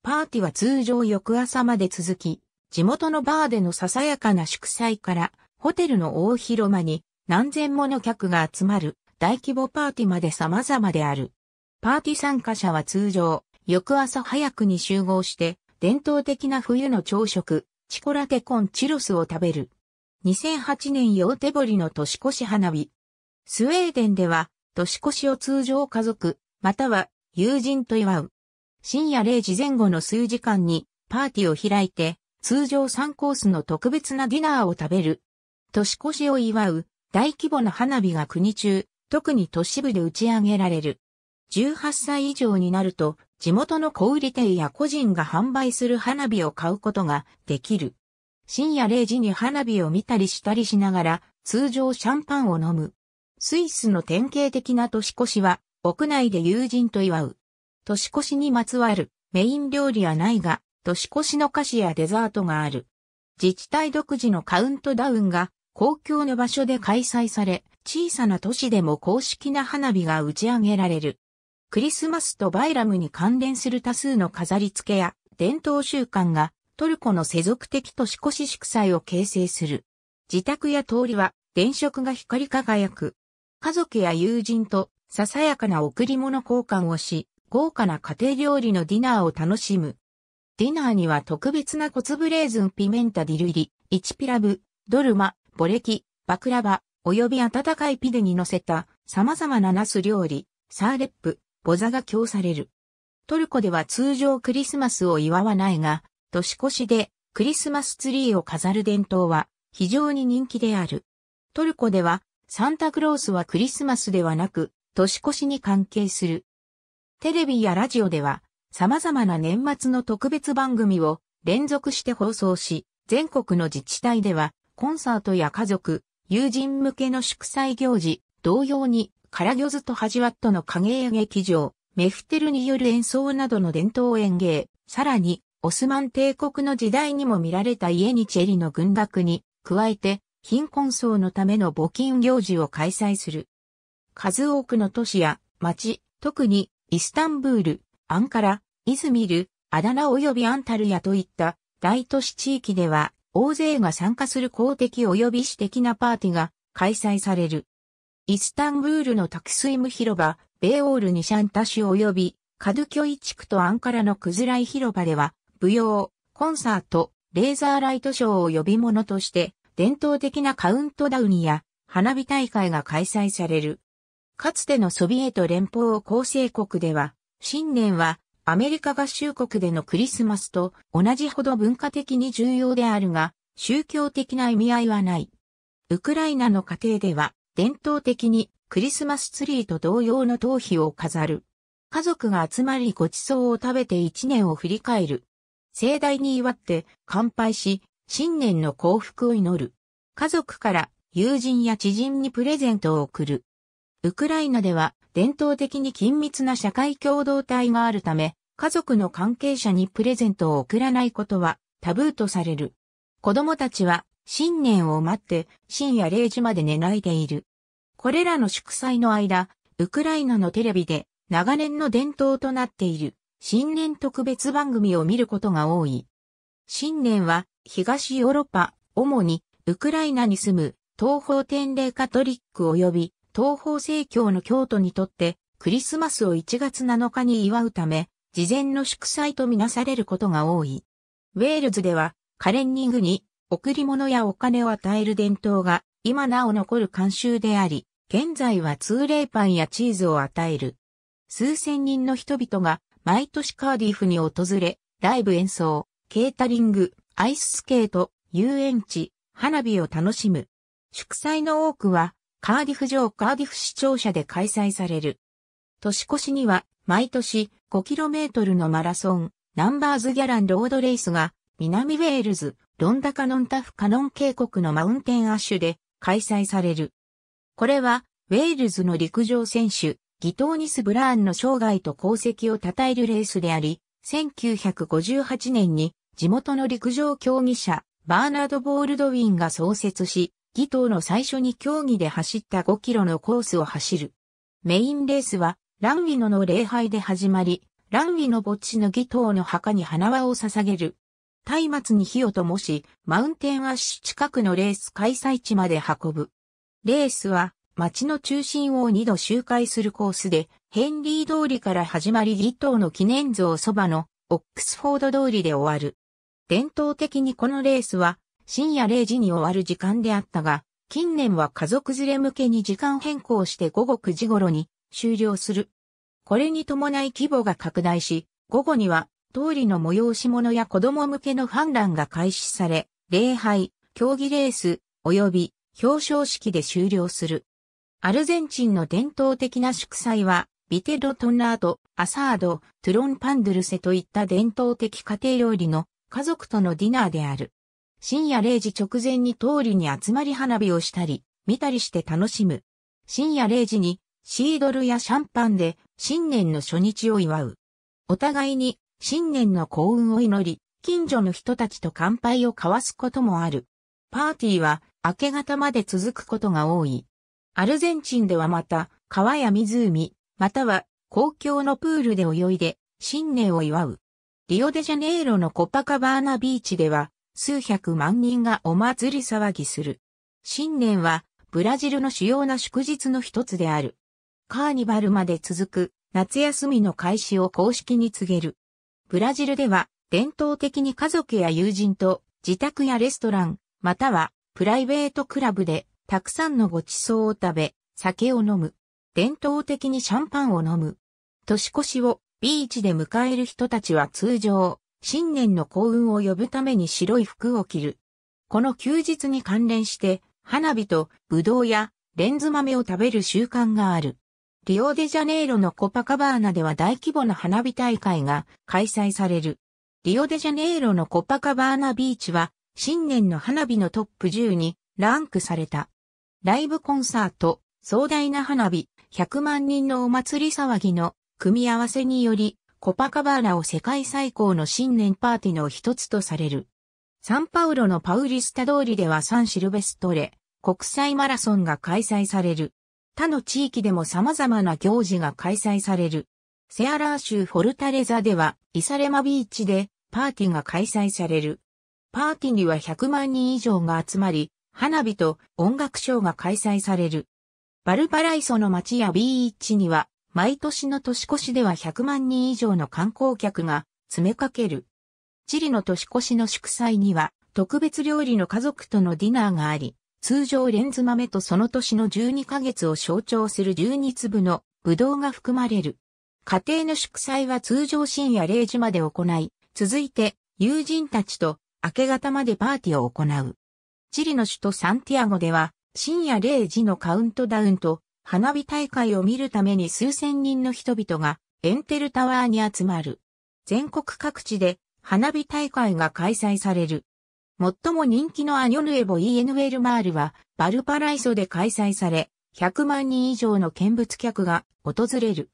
パーティは通常翌朝まで続き、地元のバーでのささやかな祝祭から、ホテルの大広間に何千もの客が集まる。大規模パーティーまで様々である。パーティー参加者は通常、翌朝早くに集合して、伝統的な冬の朝食、チコラテコンチロスを食べる。2008年用手テボの年越し花火。スウェーデンでは、年越しを通常家族、または友人と祝う。深夜0時前後の数時間にパーティーを開いて、通常3コースの特別なディナーを食べる。年越しを祝う大規模な花火が国中、特に都市部で打ち上げられる。18歳以上になると、地元の小売店や個人が販売する花火を買うことができる。深夜0時に花火を見たりしたりしながら、通常シャンパンを飲む。スイスの典型的な年越しは、屋内で友人と祝う。年越しにまつわるメイン料理はないが、年越しの菓子やデザートがある。自治体独自のカウントダウンが公共の場所で開催され、小さな都市でも公式な花火が打ち上げられる。クリスマスとバイラムに関連する多数の飾り付けや伝統習慣がトルコの世俗的年越し祝祭を形成する。自宅や通りは電飾が光り輝く。家族や友人とささやかな贈り物交換をし、豪華な家庭料理のディナーを楽しむ。ディナーには特別なコツブレーズンピメンタディル入り、チピラブ、ドルマ、ボレキ、バクラバ、及び温かいピデに乗せた様々なナス料理、サーレップ、ボザが供される。トルコでは通常クリスマスを祝わないが、年越しでクリスマスツリーを飾る伝統は非常に人気である。トルコではサンタクロースはクリスマスではなく年越しに関係する。テレビやラジオでは様々な年末の特別番組を連続して放送し、全国の自治体ではコンサートや家族、友人向けの祝祭行事、同様に、カラギョズとハジワットの影絵劇場、メフテルによる演奏などの伝統演芸、さらに、オスマン帝国の時代にも見られたイエニチェリの軍楽に、加えて、貧困層のための募金行事を開催する。数多くの都市や町、特にイスタンブール、アンカラ、イズミル、アダナ及びアンタルヤといった大都市地域では大勢が参加する公的及び私的なパーティーが開催される。イスタンブールのタクスイム広場、ベイオールニシャンタ州及びカドゥキョイ地区とアンカラのクズライ広場では、舞踊、コンサート、レーザーライトショーを呼び物として、伝統的なカウントダウンや花火大会が開催される。かつてのソビエト連邦構成国では、新年はアメリカ合衆国でのクリスマスと同じほど文化的に重要であるが、宗教的な意味合いはない。ウクライナの家庭では、伝統的にクリスマスツリーと同様の頭皮を飾る。家族が集まりご馳走を食べて一年を振り返る。盛大に祝って乾杯し、新年の幸福を祈る。家族から友人や知人にプレゼントを贈る。ウクライナでは伝統的に緊密な社会共同体があるため、家族の関係者にプレゼントを贈らないことはタブーとされる。子供たちは新年を待って深夜0時まで寝ないでいる。これらの祝祭の間、ウクライナのテレビで長年の伝統となっている新年特別番組を見ることが多い。新年は東ヨーロッパ、主にウクライナに住む東方天霊カトリック及び東方正教の京都にとってクリスマスを1月7日に祝うため、事前の祝祭とみなされることが多い。ウェールズでは、カレンニングに贈り物やお金を与える伝統が今なお残る慣習であり、現在は通例パンやチーズを与える。数千人の人々が毎年カーディフに訪れ、ライブ演奏、ケータリング、アイススケート、遊園地、花火を楽しむ。祝祭の多くはカーディフ城カーディフ市庁舎で開催される。年越しには毎年 5km のマラソン、ナンバーズギャランロードレースが南ウェールズ、ロンダカノンタフカノン渓谷のマウンテンアッシュで開催される。これはウェールズの陸上選手、ギトーニス・ブラーンの生涯と功績を称えるレースであり、1958年に地元の陸上競技者、バーナード・ボールドウィンが創設し、ギトの最初に競技で走った5キロのコースを走る。メインレースは、ランウィノの礼拝で始まり、ランウィノ墓地のギトの墓に花輪を捧げる。松明に火を灯し、マウンテンアッシュ近くのレース開催地まで運ぶ。レースは、街の中心を2度周回するコースで、ヘンリー通りから始まりギトの記念像そばの、オックスフォード通りで終わる。伝統的にこのレースは、深夜0時に終わる時間であったが、近年は家族連れ向けに時間変更して午後9時頃に終了する。これに伴い規模が拡大し、午後には通りの催し物や子供向けのファンランが開始され、礼拝、競技レース、及び表彰式で終了する。アルゼンチンの伝統的な祝祭は、ビテドトンナード、アサード、トゥロンパンドゥルセといった伝統的家庭料理の家族とのディナーである。深夜0時直前に通りに集まり花火をしたり、見たりして楽しむ。深夜0時にシードルやシャンパンで新年の初日を祝う。お互いに新年の幸運を祈り、近所の人たちと乾杯を交わすこともある。パーティーは明け方まで続くことが多い。アルゼンチンではまた川や湖、または公共のプールで泳いで新年を祝う。リオデジャネイロのコパカバーナビーチでは数百万人がお祭り騒ぎする。新年は、ブラジルの主要な祝日の一つである。カーニバルまで続く夏休みの開始を公式に告げる。ブラジルでは伝統的に家族や友人と自宅やレストラン、またはプライベートクラブでたくさんのご馳走を食べ、酒を飲む。伝統的にシャンパンを飲む。年越しをビーチで迎える人たちは通常、新年の幸運を呼ぶために白い服を着る。この休日に関連して、花火とブドウやレンズ豆を食べる習慣がある。リオデジャネイロのコパカバーナでは大規模な花火大会が開催される。リオデジャネイロのコパカバーナビーチは新年の花火のトップ10にランクされた。ライブコンサート、壮大な花火、100万人のお祭り騒ぎの組み合わせによりコパカバーナを世界最高の新年パーティーの一つとされる。サンパウロのパウリスタ通りではサンシルベストレ国際マラソンが開催される。他の地域でも様々な行事が開催される。セアラー州フォルタレザではイサレマビーチでパーティーが開催される。パーティーには100万人以上が集まり、花火と音楽ショーが開催される。バルパライソの街やビーチには毎年の年越しでは100万人以上の観光客が詰めかける。チリの年越しの祝祭には特別料理の家族とのディナーがあり、通常レンズ豆とその年の12ヶ月を象徴する12粒のブドウが含まれる。家庭の祝祭は通常深夜0時まで行い、続いて友人たちと明け方までパーティーを行う。チリの首都サンティアゴでは深夜0時のカウントダウンと花火大会を見るために数千人の人々がエンテルタワーに集まる。全国各地で花火大会が開催される。最も人気のアニョヌエボ・イエヌエル・マールはバルパライソで開催され、100万人以上の見物客が訪れる。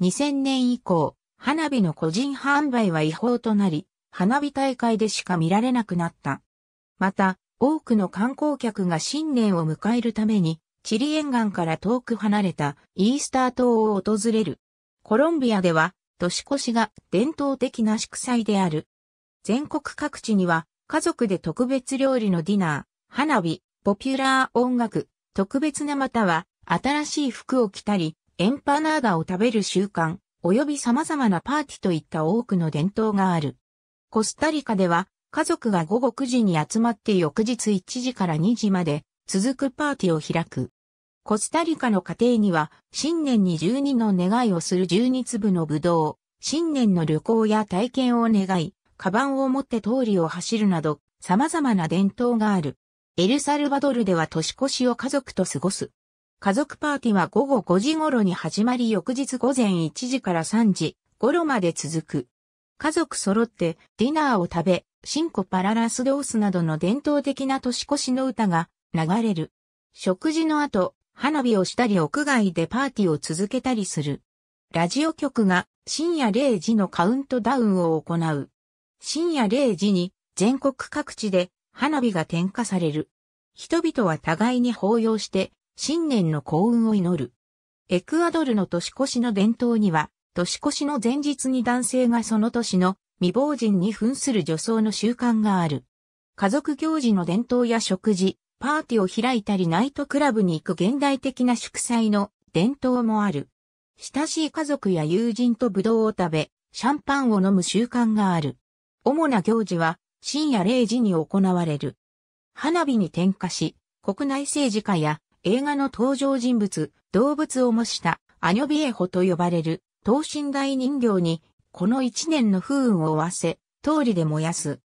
2000年以降、花火の個人販売は違法となり、花火大会でしか見られなくなった。また、多くの観光客が新年を迎えるために、チリ沿岸から遠く離れたイースター島を訪れる。コロンビアでは年越しが伝統的な祝祭である。全国各地には家族で特別料理のディナー、花火、ポピュラー音楽、特別なまたは新しい服を着たり、エンパナーダを食べる習慣、及び様々なパーティーといった多くの伝統がある。コスタリカでは家族が午後9時に集まって翌日1時から2時まで続くパーティーを開く。コスタリカの家庭には、新年に12の願いをする12粒のブドウ、新年の旅行や体験を願い、カバンを持って通りを走るなど、様々な伝統がある。エルサルバドルでは年越しを家族と過ごす。家族パーティーは午後5時頃に始まり翌日午前1時から3時頃まで続く。家族揃ってディナーを食べ、シンコパララスドースなどの伝統的な年越しの歌が流れる。食事の後、花火をしたり屋外でパーティーを続けたりする。ラジオ局が深夜0時のカウントダウンを行う。深夜0時に全国各地で花火が点火される。人々は互いに抱擁して新年の幸運を祈る。エクアドルの年越しの伝統には、年越しの前日に男性がその年の未亡人に扮する女装の習慣がある。家族行事の伝統や食事、パーティーを開いたりナイトクラブに行く現代的な祝祭の伝統もある。親しい家族や友人とブドウを食べ、シャンパンを飲む習慣がある。主な行事は深夜0時に行われる。花火に点火し、国内政治家や映画の登場人物、動物を模したアニョビエホと呼ばれる等身大人形にこの一年の不運を負わせ、通りで燃やす。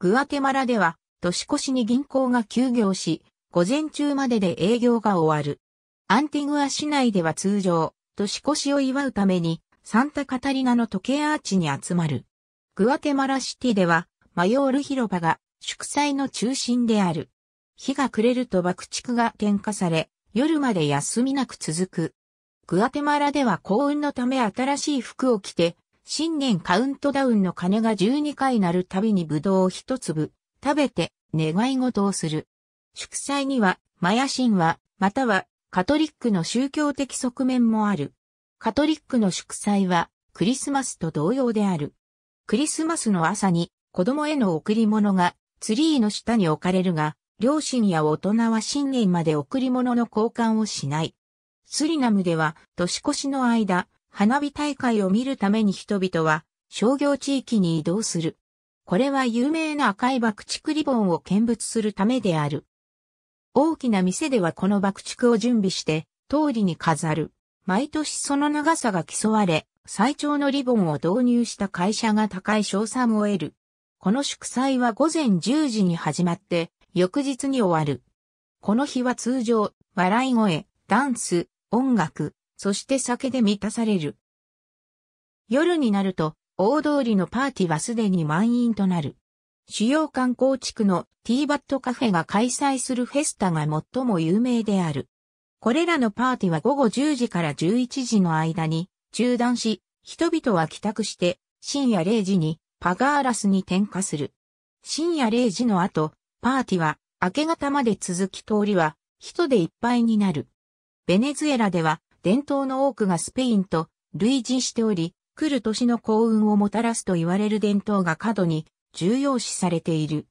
グアテマラでは年越しに銀行が休業し、午前中までで営業が終わる。アンティグア市内では通常、年越しを祝うために、サンタカタリナの時計アーチに集まる。グアテマラシティでは、マヨール広場が祝祭の中心である。日が暮れると爆竹が点火され、夜まで休みなく続く。グアテマラでは幸運のため新しい服を着て、新年カウントダウンの鐘が12回鳴るたびにブドウ一粒、食べて、願い事をする。祝祭には、マヤ神話、または、カトリックの宗教的側面もある。カトリックの祝祭は、クリスマスと同様である。クリスマスの朝に、子供への贈り物が、ツリーの下に置かれるが、両親や大人は新年まで贈り物の交換をしない。スリナムでは、年越しの間、花火大会を見るために人々は、商業地域に移動する。これは有名な赤い爆竹リボンを見物するためである。大きな店ではこの爆竹を準備して、通りに飾る。毎年その長さが競われ、最長のリボンを導入した会社が高い賞賛を得る。この祝祭は午前10時に始まって、翌日に終わる。この日は通常、笑い声、ダンス、音楽、そして酒で満たされる。夜になると、大通りのパーティーはすでに満員となる。主要観光地区のティーバットカフェが開催するフェスタが最も有名である。これらのパーティーは午後10時から11時の間に中断し、人々は帰宅して深夜0時にパガーラスに転化する。深夜0時の後、パーティーは明け方まで続き通りは人でいっぱいになる。ベネズエラでは伝統の多くがスペインと類似しており、来る年の幸運をもたらすと言われる伝統が過度に重要視されている。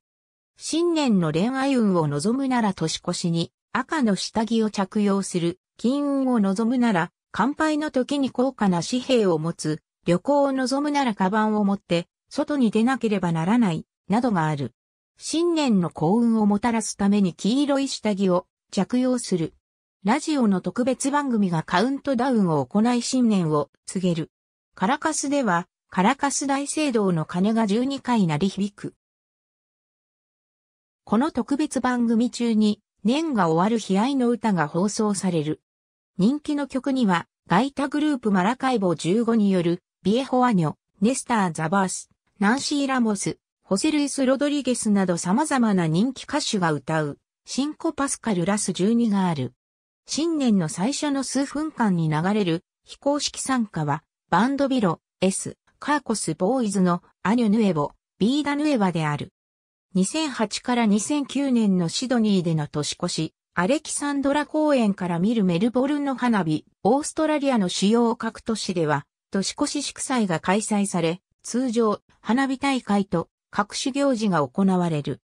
新年の恋愛運を望むなら年越しに赤の下着を着用する、金運を望むなら乾杯の時に高価な紙幣を持つ、旅行を望むならカバンを持って外に出なければならない、などがある。新年の幸運をもたらすために黄色い下着を着用する。ラジオの特別番組がカウントダウンを行い新年を告げる。カラカスでは、カラカス大聖堂の鐘が12回鳴り響く。この特別番組中に、年が終わる悲哀の歌が放送される。人気の曲には、ガイタグループマラカイボ15による、ビエホアニョ、ネスター・ザバース、ナンシー・ラモス、ホセルイス・ロドリゲスなど様々な人気歌手が歌う、シンコパスカル・ラス12がある。新年の最初の数分間に流れる、非公式参加は、バンドビロ、S、カーコスボーイズのアニュヌエボ、ビーダヌエバである。2008から2009年のシドニーでの年越し、アレキサンドラ公園から見るメルボルンの花火、オーストラリアの主要各都市では、年越し祝祭が開催され、通常、花火大会と各種行事が行われる。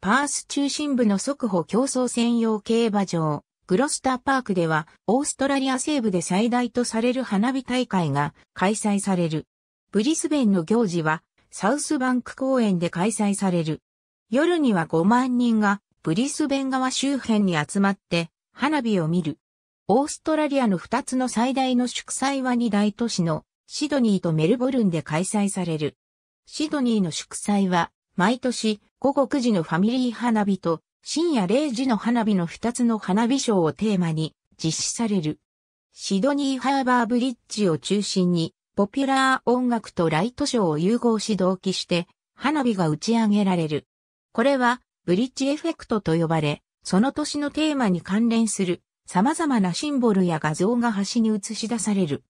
パース中心部の速歩競争専用競馬場、グロスターパークでは、オーストラリア西部で最大とされる花火大会が開催される。ブリスベンの行事は、サウスバンク公園で開催される。夜には5万人が、ブリスベン川周辺に集まって、花火を見る。オーストラリアの2つの最大の祝祭は2大都市の、シドニーとメルボルンで開催される。シドニーの祝祭は、毎年午後9時のファミリー花火と深夜0時の花火の2つの花火ショーをテーマに実施される。シドニーハーバーブリッジを中心に、ポピュラー音楽とライトショーを融合し同期して、花火が打ち上げられる。これは、ブリッジエフェクトと呼ばれ、その年のテーマに関連する様々なシンボルや画像が端に映し出される。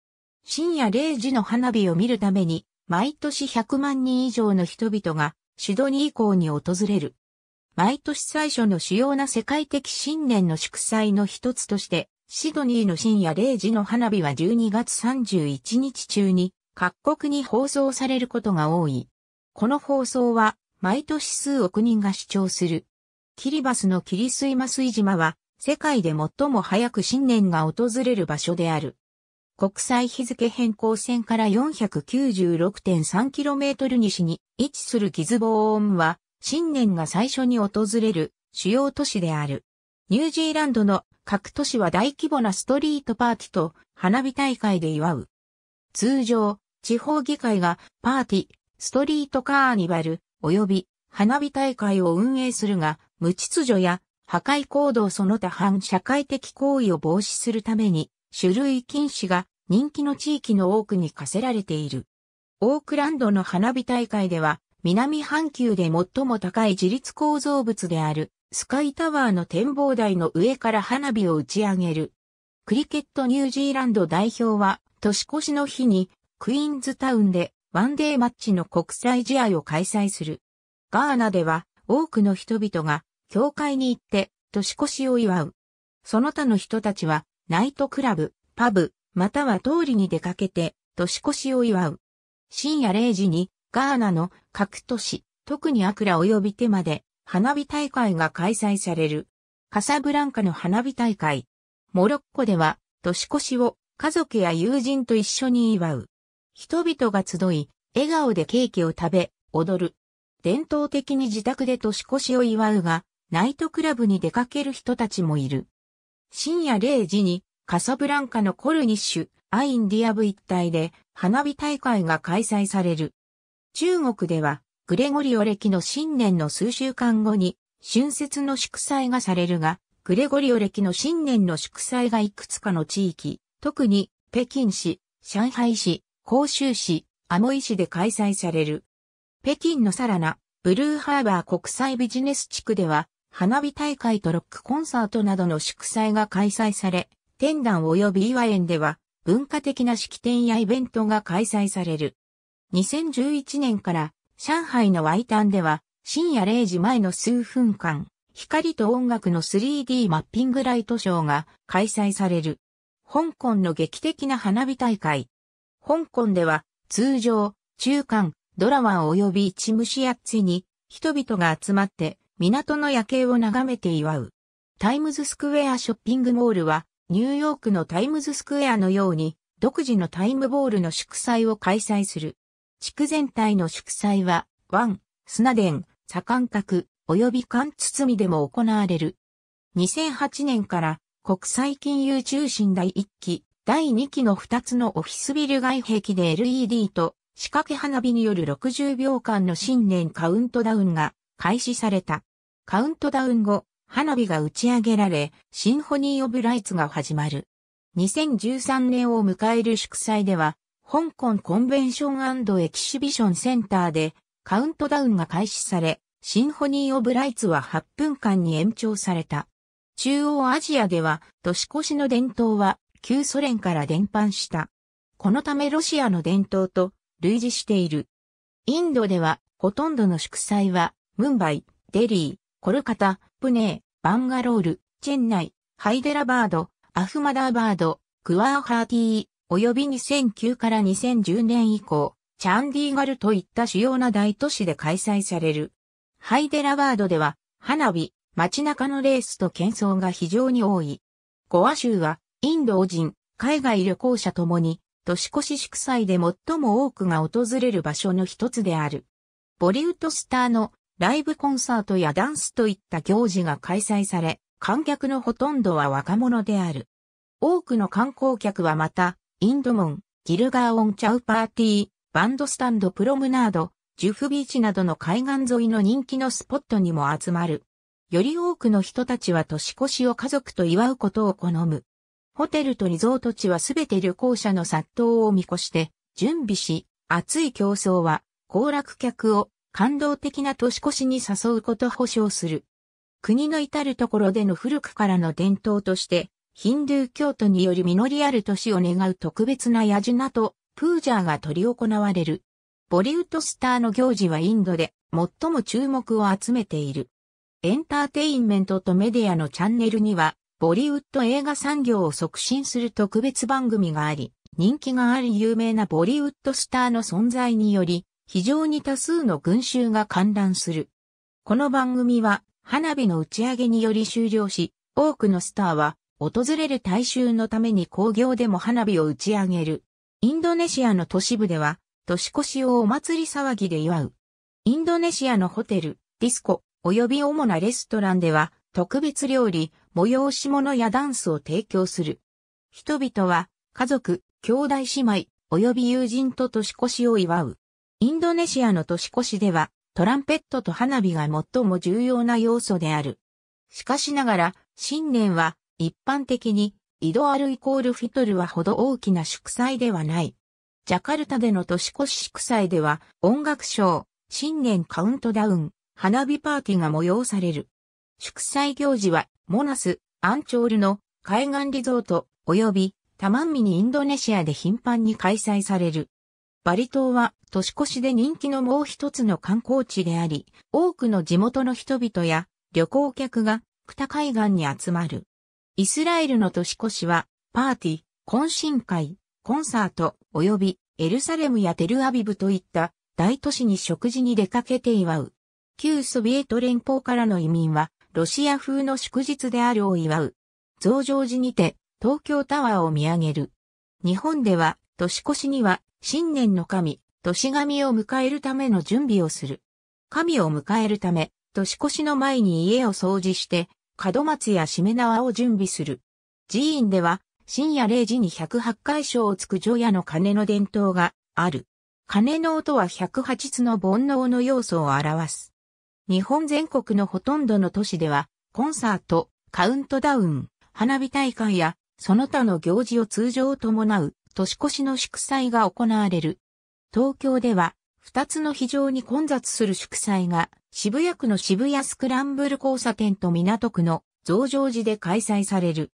深夜0時の花火を見るために、毎年100万人以上の人々がシドニー港に訪れる。毎年最初の主要な世界的新年の祝祭の一つとして、シドニーの深夜0時の花火は12月31日中に各国に放送されることが多い。この放送は毎年数億人が視聴する。キリバスのキリスイマスイ島は世界で最も早く新年が訪れる場所である。国際日付変更線から 496.3km 西に位置するギズボーンは新年が最初に訪れる主要都市である。ニュージーランドの各都市は大規模なストリートパーティと花火大会で祝う。通常、地方議会がパーティー、ストリートカーニバル、及び花火大会を運営するが、無秩序や破壊行動その他反社会的行為を防止するために、種類禁止が人気の地域の多くに課せられている。オークランドの花火大会では、南半球で最も高い自立構造物であるスカイタワーの展望台の上から花火を打ち上げる。クリケットニュージーランド代表は年越しの日にクイーンズタウンでワンデーマッチの国際試合を開催する。ガーナでは多くの人々が教会に行って年越しを祝う。その他の人たちはナイトクラブ、パブ、または通りに出かけて年越しを祝う。深夜0時にガーナの各都市、特にアクラ及びテマで花火大会が開催される。カサブランカの花火大会。モロッコでは年越しを家族や友人と一緒に祝う。人々が集い、笑顔でケーキを食べ、踊る。伝統的に自宅で年越しを祝うが、ナイトクラブに出かける人たちもいる。深夜0時にカサブランカのコルニッシュ、アインディアブ一帯で花火大会が開催される。中国では、グレゴリオ暦の新年の数週間後に、春節の祝祭がされるが、グレゴリオ暦の新年の祝祭がいくつかの地域、特に北京市、上海市、広州市、アモイ市で開催される。北京のさらな、ブルーハーバー国際ビジネス地区では、花火大会とロックコンサートなどの祝祭が開催され、天壇及び岩園では、文化的な式典やイベントが開催される。2011年から上海のワイタンでは深夜0時前の数分間、光と音楽の 3D マッピングライトショーが開催される。香港の劇的な花火大会。香港では通常、中間、ドラマ及びチムシアッツに人々が集まって港の夜景を眺めて祝う。タイムズスクエアショッピングモールはニューヨークのタイムズスクエアのように独自のタイムボールの祝祭を開催する。地区全体の祝祭は、湾、砂田、左官閣、及び関包でも行われる。2008年から国際金融中心第1期、第2期の2つのオフィスビル外壁で LED と仕掛け花火による60秒間の新年カウントダウンが開始された。カウントダウン後、花火が打ち上げられ、シンフォニー・オブ・ライツが始まる。2013年を迎える祝祭では、香港コンベンションエキシビションセンターでカウントダウンが開始され、シンフォニー・オブ・ライツは8分間に延長された。中央アジアでは年越しの伝統は旧ソ連から伝播した。このためロシアの伝統と類似している。インドではほとんどの祝祭はムンバイ、デリー、コルカタ、プネー、バンガロール、チェンナイ、ハイデラバード、アフマダーバード、クワーハーティー、及び2009から2010年以降、チャンディーガルといった主要な大都市で開催される。ハイデラバードでは、花火、街中のレースと喧騒が非常に多い。ゴア州は、インド人、海外旅行者ともに、年越し祝祭で最も多くが訪れる場所の一つである。ボリウッドスターのライブコンサートやダンスといった行事が開催され、観客のほとんどは若者である。多くの観光客はまた、インドモン、ギルガーオンチャウパーティー、バンドスタンドプロムナード、ジュフビーチなどの海岸沿いの人気のスポットにも集まる。より多くの人たちは年越しを家族と祝うことを好む。ホテルとリゾート地はすべて旅行者の殺到を見越して準備し、熱い競争は行楽客を感動的な年越しに誘うこと保証する。国の至るところでの古くからの伝統として、ヒンドゥー教徒により実りある年を願う特別なヤジナとプージャーが執り行われる。ボリウッドスターの行事はインドで最も注目を集めている。エンターテインメントとメディアのチャンネルには、ボリウッド映画産業を促進する特別番組があり、人気がある有名なボリウッドスターの存在により、非常に多数の群衆が観覧する。この番組は、花火の打ち上げにより終了し、多くのスターは訪れる大衆のために工業でも花火を打ち上げる。インドネシアの都市部では、年越しをお祭り騒ぎで祝う。インドネシアのホテル、ディスコ、及び主なレストランでは、特別料理、催し物やダンスを提供する。人々は、家族、兄弟姉妹、及び友人と年越しを祝う。インドネシアの年越しでは、トランペットと花火が最も重要な要素である。しかしながら、新年は一般的に、イドアルイコールフィトルはほど大きな祝祭ではない。ジャカルタでの年越し祝祭では、音楽ショー、新年カウントダウン、花火パーティーが催される。祝祭行事は、モナス、アンチョールの海岸リゾート、及びタマンミニインドネシアで頻繁に開催される。バリ島は年越しで人気のもう一つの観光地であり、多くの地元の人々や旅行客がクタ海岸に集まる。イスラエルの年越しは、パーティー、懇親会、コンサート、及びエルサレムやテルアビブといった大都市に食事に出かけて祝う。旧ソビエト連邦からの移民は、ロシア風の祝日であるを祝う。増上寺にて、東京タワーを見上げる。日本では、年越しには、新年の神、年神を迎えるための準備をする。神を迎えるため、年越しの前に家を掃除して、門松やしめ縄を準備する。寺院では、深夜0時に108回章をつく除夜の鐘の伝統がある。鐘の音は108つの煩悩の要素を表す。日本全国のほとんどの都市では、コンサート、カウントダウン、花火大会や、その他の行事を通常伴う、年越しの祝祭が行われる。東京では、二つの非常に混雑する祝祭が、渋谷区の渋谷スクランブル交差点と港区の増上寺で開催される。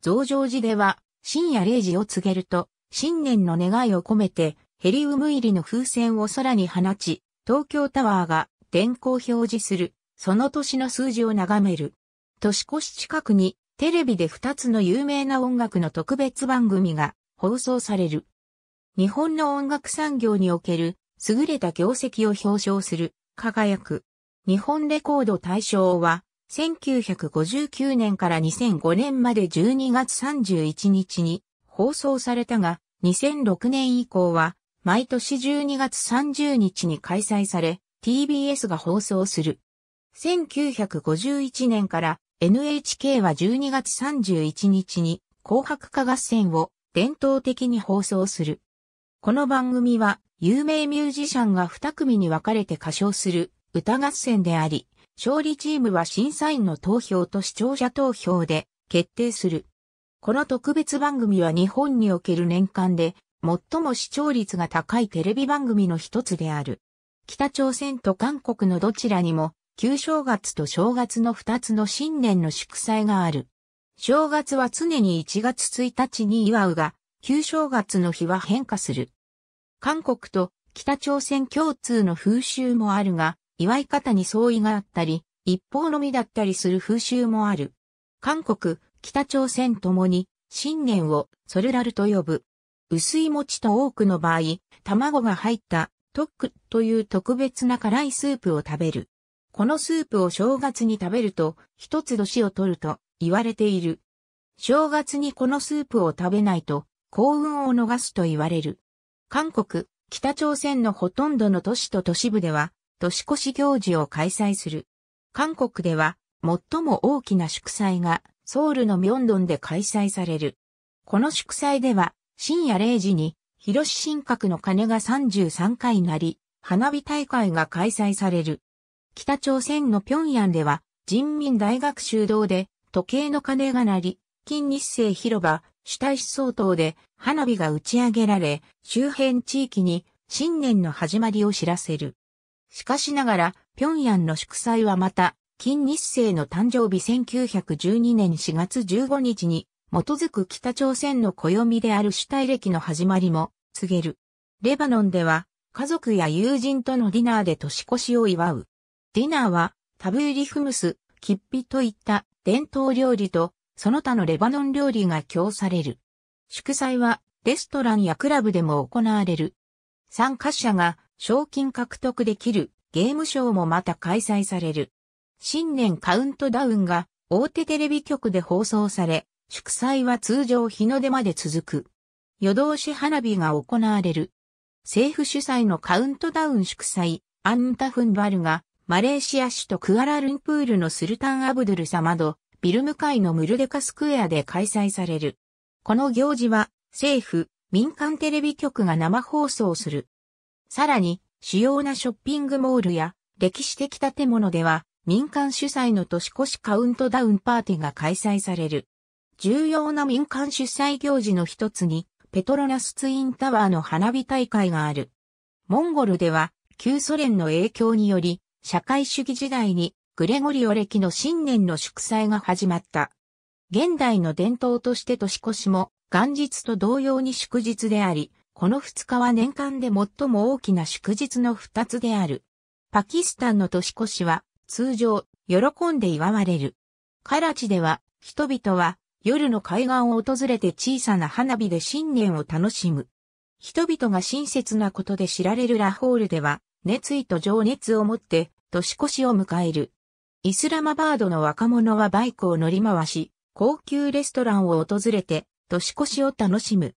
増上寺では、深夜0時を告げると、新年の願いを込めて、ヘリウム入りの風船を空に放ち、東京タワーが電光表示する、その年の数字を眺める。年越し近くに、テレビで二つの有名な音楽の特別番組が放送される。日本の音楽産業における優れた業績を表彰する、輝く。日本レコード大賞は、1959年から2005年まで12月31日に放送されたが、2006年以降は、毎年12月30日に開催され、TBS が放送する。1951年から NHK は12月31日に紅白歌合戦を伝統的に放送する。この番組は有名ミュージシャンが2組に分かれて歌唱する歌合戦であり、勝利チームは審査員の投票と視聴者投票で決定する。この特別番組は日本における年間で最も視聴率が高いテレビ番組の一つである。北朝鮮と韓国のどちらにも旧正月と正月の2つの新年の祝祭がある。正月は常に1月1日に祝うが、旧正月の日は変化する。韓国と北朝鮮共通の風習もあるが、祝い方に相違があったり、一方のみだったりする風習もある。韓国、北朝鮮ともに、新年をソルラルと呼ぶ。薄い餅と多くの場合、卵が入ったトックという特別な辛いスープを食べる。このスープを正月に食べると、一つ年を取ると言われている。正月にこのスープを食べないと、幸運を逃すと言われる。韓国、北朝鮮のほとんどの都市と都市部では、年越し行事を開催する。韓国では、最も大きな祝祭が、ソウルのミョンドンで開催される。この祝祭では、深夜0時に、広市新閣の鐘が33回鳴り、花火大会が開催される。北朝鮮の平壌では、人民大学修道で、時計の鐘が鳴り、金日成広場、主体思想等で花火が打ち上げられ、周辺地域に新年の始まりを知らせる。しかしながら、平壌の祝祭はまた、金日成の誕生日1912年4月15日に、基づく北朝鮮の暦である主体歴の始まりも告げる。レバノンでは、家族や友人とのディナーで年越しを祝う。ディナーは、タブーリフムス、キッピといった伝統料理とその他のレバノン料理が供される。祝祭はレストランやクラブでも行われる。参加者が賞金獲得できるゲームショーもまた開催される。新年カウントダウンが大手テレビ局で放送され、祝祭は通常日の出まで続く。夜通し花火が行われる。政府主催のカウントダウン祝祭、アンタフンバルが、マレーシア首都クアラルンプールのスルタンアブドゥル様マビルム海のムルデカスクエアで開催される。この行事は政府、民間テレビ局が生放送する。さらに、主要なショッピングモールや歴史的建物では民間主催の年越しカウントダウンパーティーが開催される。重要な民間主催行事の一つに、ペトロナスツインタワーの花火大会がある。モンゴルでは、旧ソ連の影響により、社会主義時代にグレゴリオ歴の新年の祝祭が始まった。現代の伝統として年越しも元日と同様に祝日であり、この2日は年間で最も大きな祝日の2つである。パキスタンの年越しは通常喜んで祝われる。カラチでは人々は夜の海岸を訪れて小さな花火で新年を楽しむ。人々が親切なことで知られるラホールでは熱意と情熱を持って年越しを迎える。イスラマバードの若者はバイクを乗り回し、高級レストランを訪れて、年越しを楽しむ。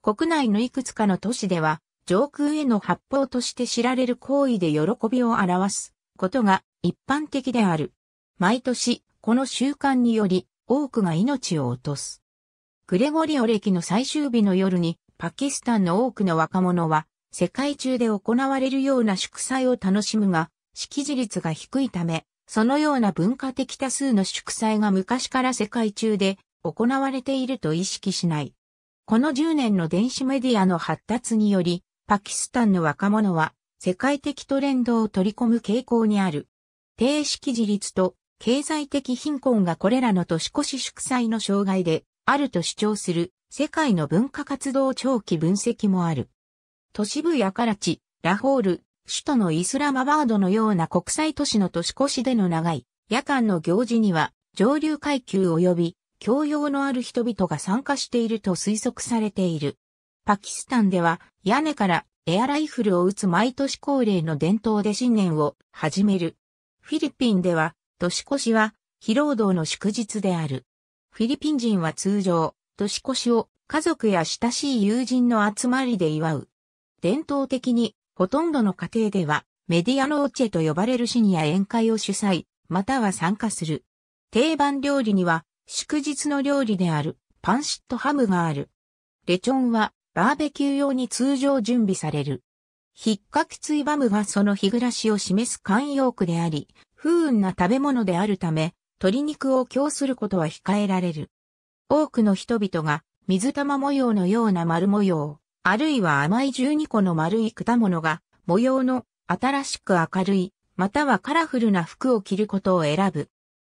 国内のいくつかの都市では、上空への発砲として知られる行為で喜びを表すことが一般的である。毎年、この習慣により、多くが命を落とす。グレゴリオ歴の最終日の夜に、パキスタンの多くの若者は、世界中で行われるような祝祭を楽しむが、識字率が低いため、そのような文化的多数の祝祭が昔から世界中で行われていると意識しない。この10年の電子メディアの発達により、パキスタンの若者は世界的トレンドを取り込む傾向にある。低識自立と経済的貧困がこれらの年越し祝祭の障害であると主張する世界の文化活動長期分析もある。都市部やカラチ、ラホール、首都のイスラマバードのような国際都市の年越しでの長い夜間の行事には上流階級及び教養のある人々が参加していると推測されている。パキスタンでは屋根からエアライフルを撃つ毎年恒例の伝統で新年を始める。フィリピンでは年越しは疲労道の祝日である。フィリピン人は通常年越しを家族や親しい友人の集まりで祝う。伝統的にほとんどの家庭では、メディアノーチェと呼ばれるシニア宴会を主催、または参加する。定番料理には、祝日の料理である、パンシットハムがある。レチョンは、バーベキュー用に通常準備される。ひっかきついバムがその日暮らしを示す慣用句であり、不運な食べ物であるため、鶏肉を供することは控えられる。多くの人々が水玉模様のような丸模様、あるいは甘い12個の丸い果物が、模様の新しく明るい、またはカラフルな服を着ることを選ぶ。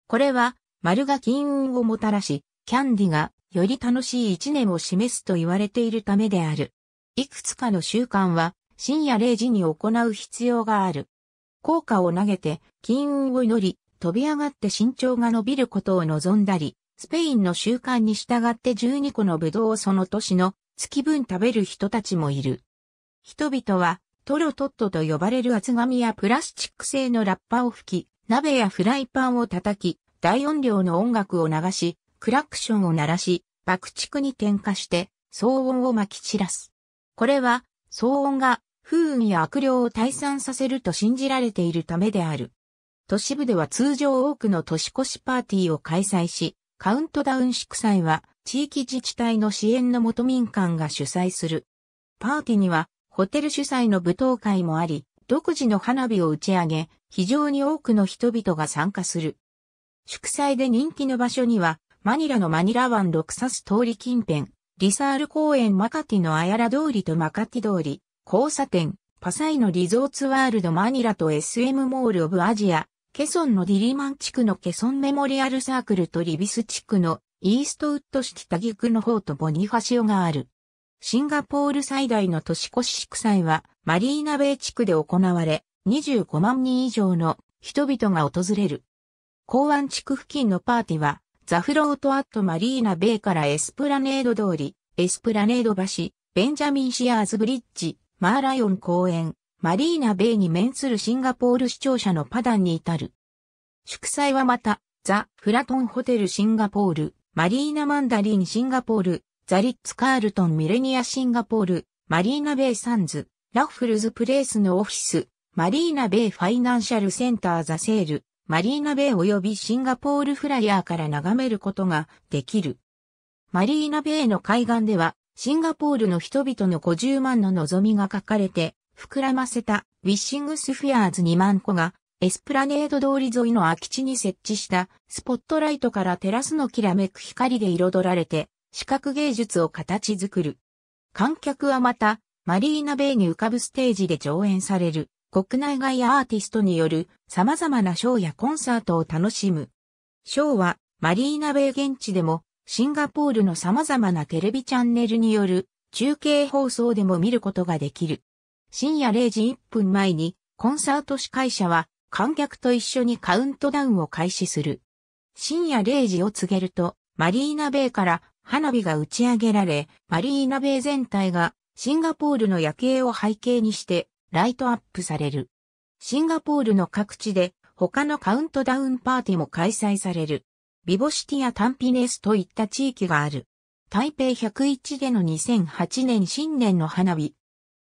これは、丸が金運をもたらし、キャンディがより楽しい一年を示すと言われているためである。いくつかの習慣は深夜0時に行う必要がある。効果を投げて金運を祈り、飛び上がって身長が伸びることを望んだり、スペインの習慣に従って12個のブドウをその年の月分食べる人たちもいる。人々は、トロトットと呼ばれる厚紙やプラスチック製のラッパを吹き、鍋やフライパンを叩き、大音量の音楽を流し、クラクションを鳴らし、爆竹に点火して、騒音を撒き散らす。これは、騒音が、風雲や悪霊を退散させると信じられているためである。都市部では通常多くの年越しパーティーを開催し、カウントダウン祝祭は地域自治体の支援の元民間が主催する。パーティーには、ホテル主催の舞踏会もあり、独自の花火を打ち上げ、非常に多くの人々が参加する。祝祭で人気の場所には、マニラのマニラ湾ロクサス通り近辺、リサール公園マカティのアヤラ通りとマカティ通り、交差点、パサイのリゾーツワールドマニラと SM モールオブアジア、ケソンのディリマン地区のケソンメモリアルサークルとリビス地区のイーストウッド式多ギクの方とボニファシオがある。シンガポール最大の年越し祝祭はマリーナベイ地区で行われ、25万人以上の人々が訪れる。港湾地区付近のパーティは、ザフロートアットマリーナベイからエスプラネード通り、エスプラネード橋、ベンジャミンシアーズブリッジ、マーライオン公園、マリーナベイに面するシンガポール市庁舎のパダンに至る。祝祭はまた、ザ・フラトンホテルシンガポール、マリーナマンダリンシンガポール、ザリッツカールトンミレニアシンガポール、マリーナベイサンズ、ラッフルズプレイスのオフィス、マリーナベイファイナンシャルセンターザセール、マリーナベイ及びシンガポールフライヤーから眺めることができる。マリーナベイの海岸では、シンガポールの人々の50万の望みが書かれて、膨らませたウィッシングスフィアーズ2万個がエスプラネード通り沿いの空き地に設置したスポットライトからテラスのきらめく光で彩られて視覚芸術を形作る。観客はまたマリーナベイに浮かぶステージで上演される国内外アーティストによる様々なショーやコンサートを楽しむ。ショーはマリーナベイ現地でもシンガポールの様々なテレビチャンネルによる中継放送でも見ることができる。深夜0時1分前にコンサート司会者は観客と一緒にカウントダウンを開始する。深夜0時を告げると、マリーナベイから花火が打ち上げられ、マリーナベイ全体がシンガポールの夜景を背景にしてライトアップされる。シンガポールの各地で他のカウントダウンパーティーも開催される。ビボシティやタンピネスといった地域がある。台北101での2008年新年の花火。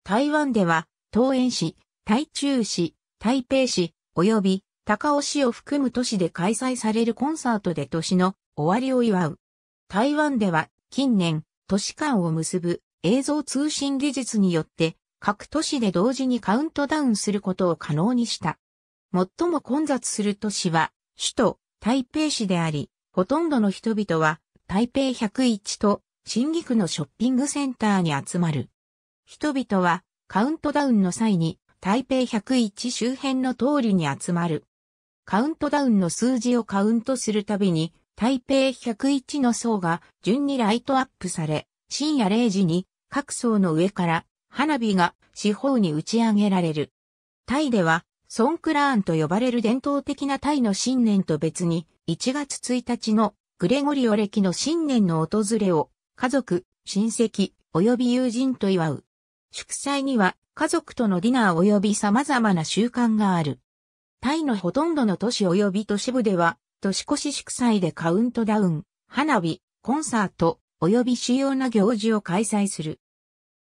台湾では、桃園市、台中市、台北市、及び高尾市を含む都市で開催されるコンサートで年の終わりを祝う。台湾では近年都市間を結ぶ映像通信技術によって各都市で同時にカウントダウンすることを可能にした。最も混雑する都市は首都台北市であり、ほとんどの人々は台北101と新義区のショッピングセンターに集まる。人々はカウントダウンの際に台北101周辺の通りに集まる。カウントダウンの数字をカウントするたびに、台北101の層が順にライトアップされ、深夜0時に各層の上から花火が四方に打ち上げられる。タイでは、ソンクラーンと呼ばれる伝統的なタイの新年と別に、1月1日のグレゴリオ歴の新年の訪れを、家族、親戚、及び友人と祝う。祝祭には家族とのディナー及び様々な習慣がある。タイのほとんどの都市及び都市部では、年越し祝祭でカウントダウン、花火、コンサート、及び主要な行事を開催する。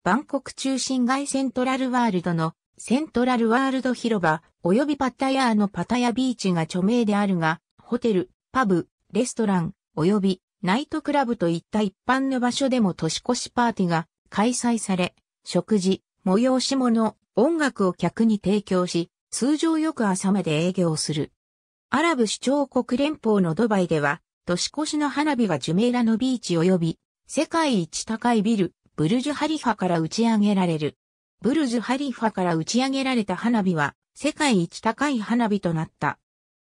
バンコク中心街セントラルワールドのセントラルワールド広場及びパタヤーのパタヤビーチが著名であるが、ホテル、パブ、レストラン及びナイトクラブといった一般の場所でも年越しパーティが開催され、食事、催し物、音楽を客に提供し、通常よく朝まで営業する。アラブ首長国連邦のドバイでは、年越しの花火がジュメイラのビーチ及び、世界一高いビル、ブルジュハリファから打ち上げられる。ブルジュハリファから打ち上げられた花火は、世界一高い花火となった。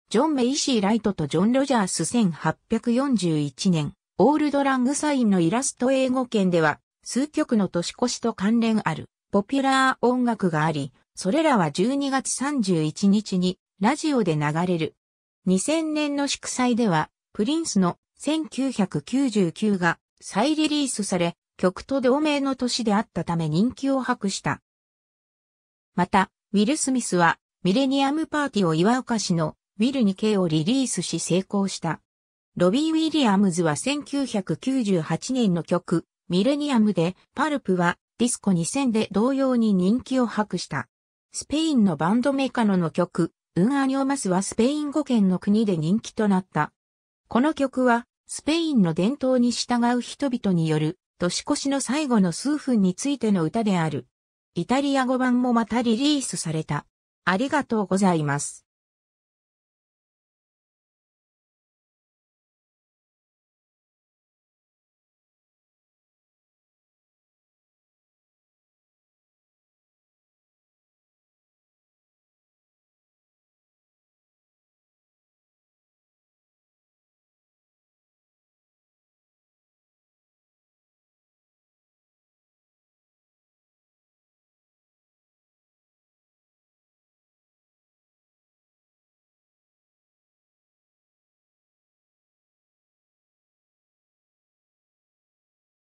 ジョン・メイシー・ライトとジョン・ロジャース1841年、オールドラングサインのイラスト英語圏では、数曲の年越しと関連あるポピュラー音楽があり、それらは12月31日にラジオで流れる。2000年の祝祭では、プリンスの1999が再リリースされ、曲と同名の年であったため人気を博した。また、ウィル・スミスはミレニアムパーティーを祝う歌詞のウィル 2K をリリースし成功した。ロビー・ウィリアムズは1998年の曲、ミレニアムでパルプはディスコ2000で同様に人気を博した。スペインのバンドメカノの曲、ウンアニョマスはスペイン語圏の国で人気となった。この曲はスペインの伝統に従う人々による年越しの最後の数分についての歌である。イタリア語版もまたリリースされた。ありがとうございます。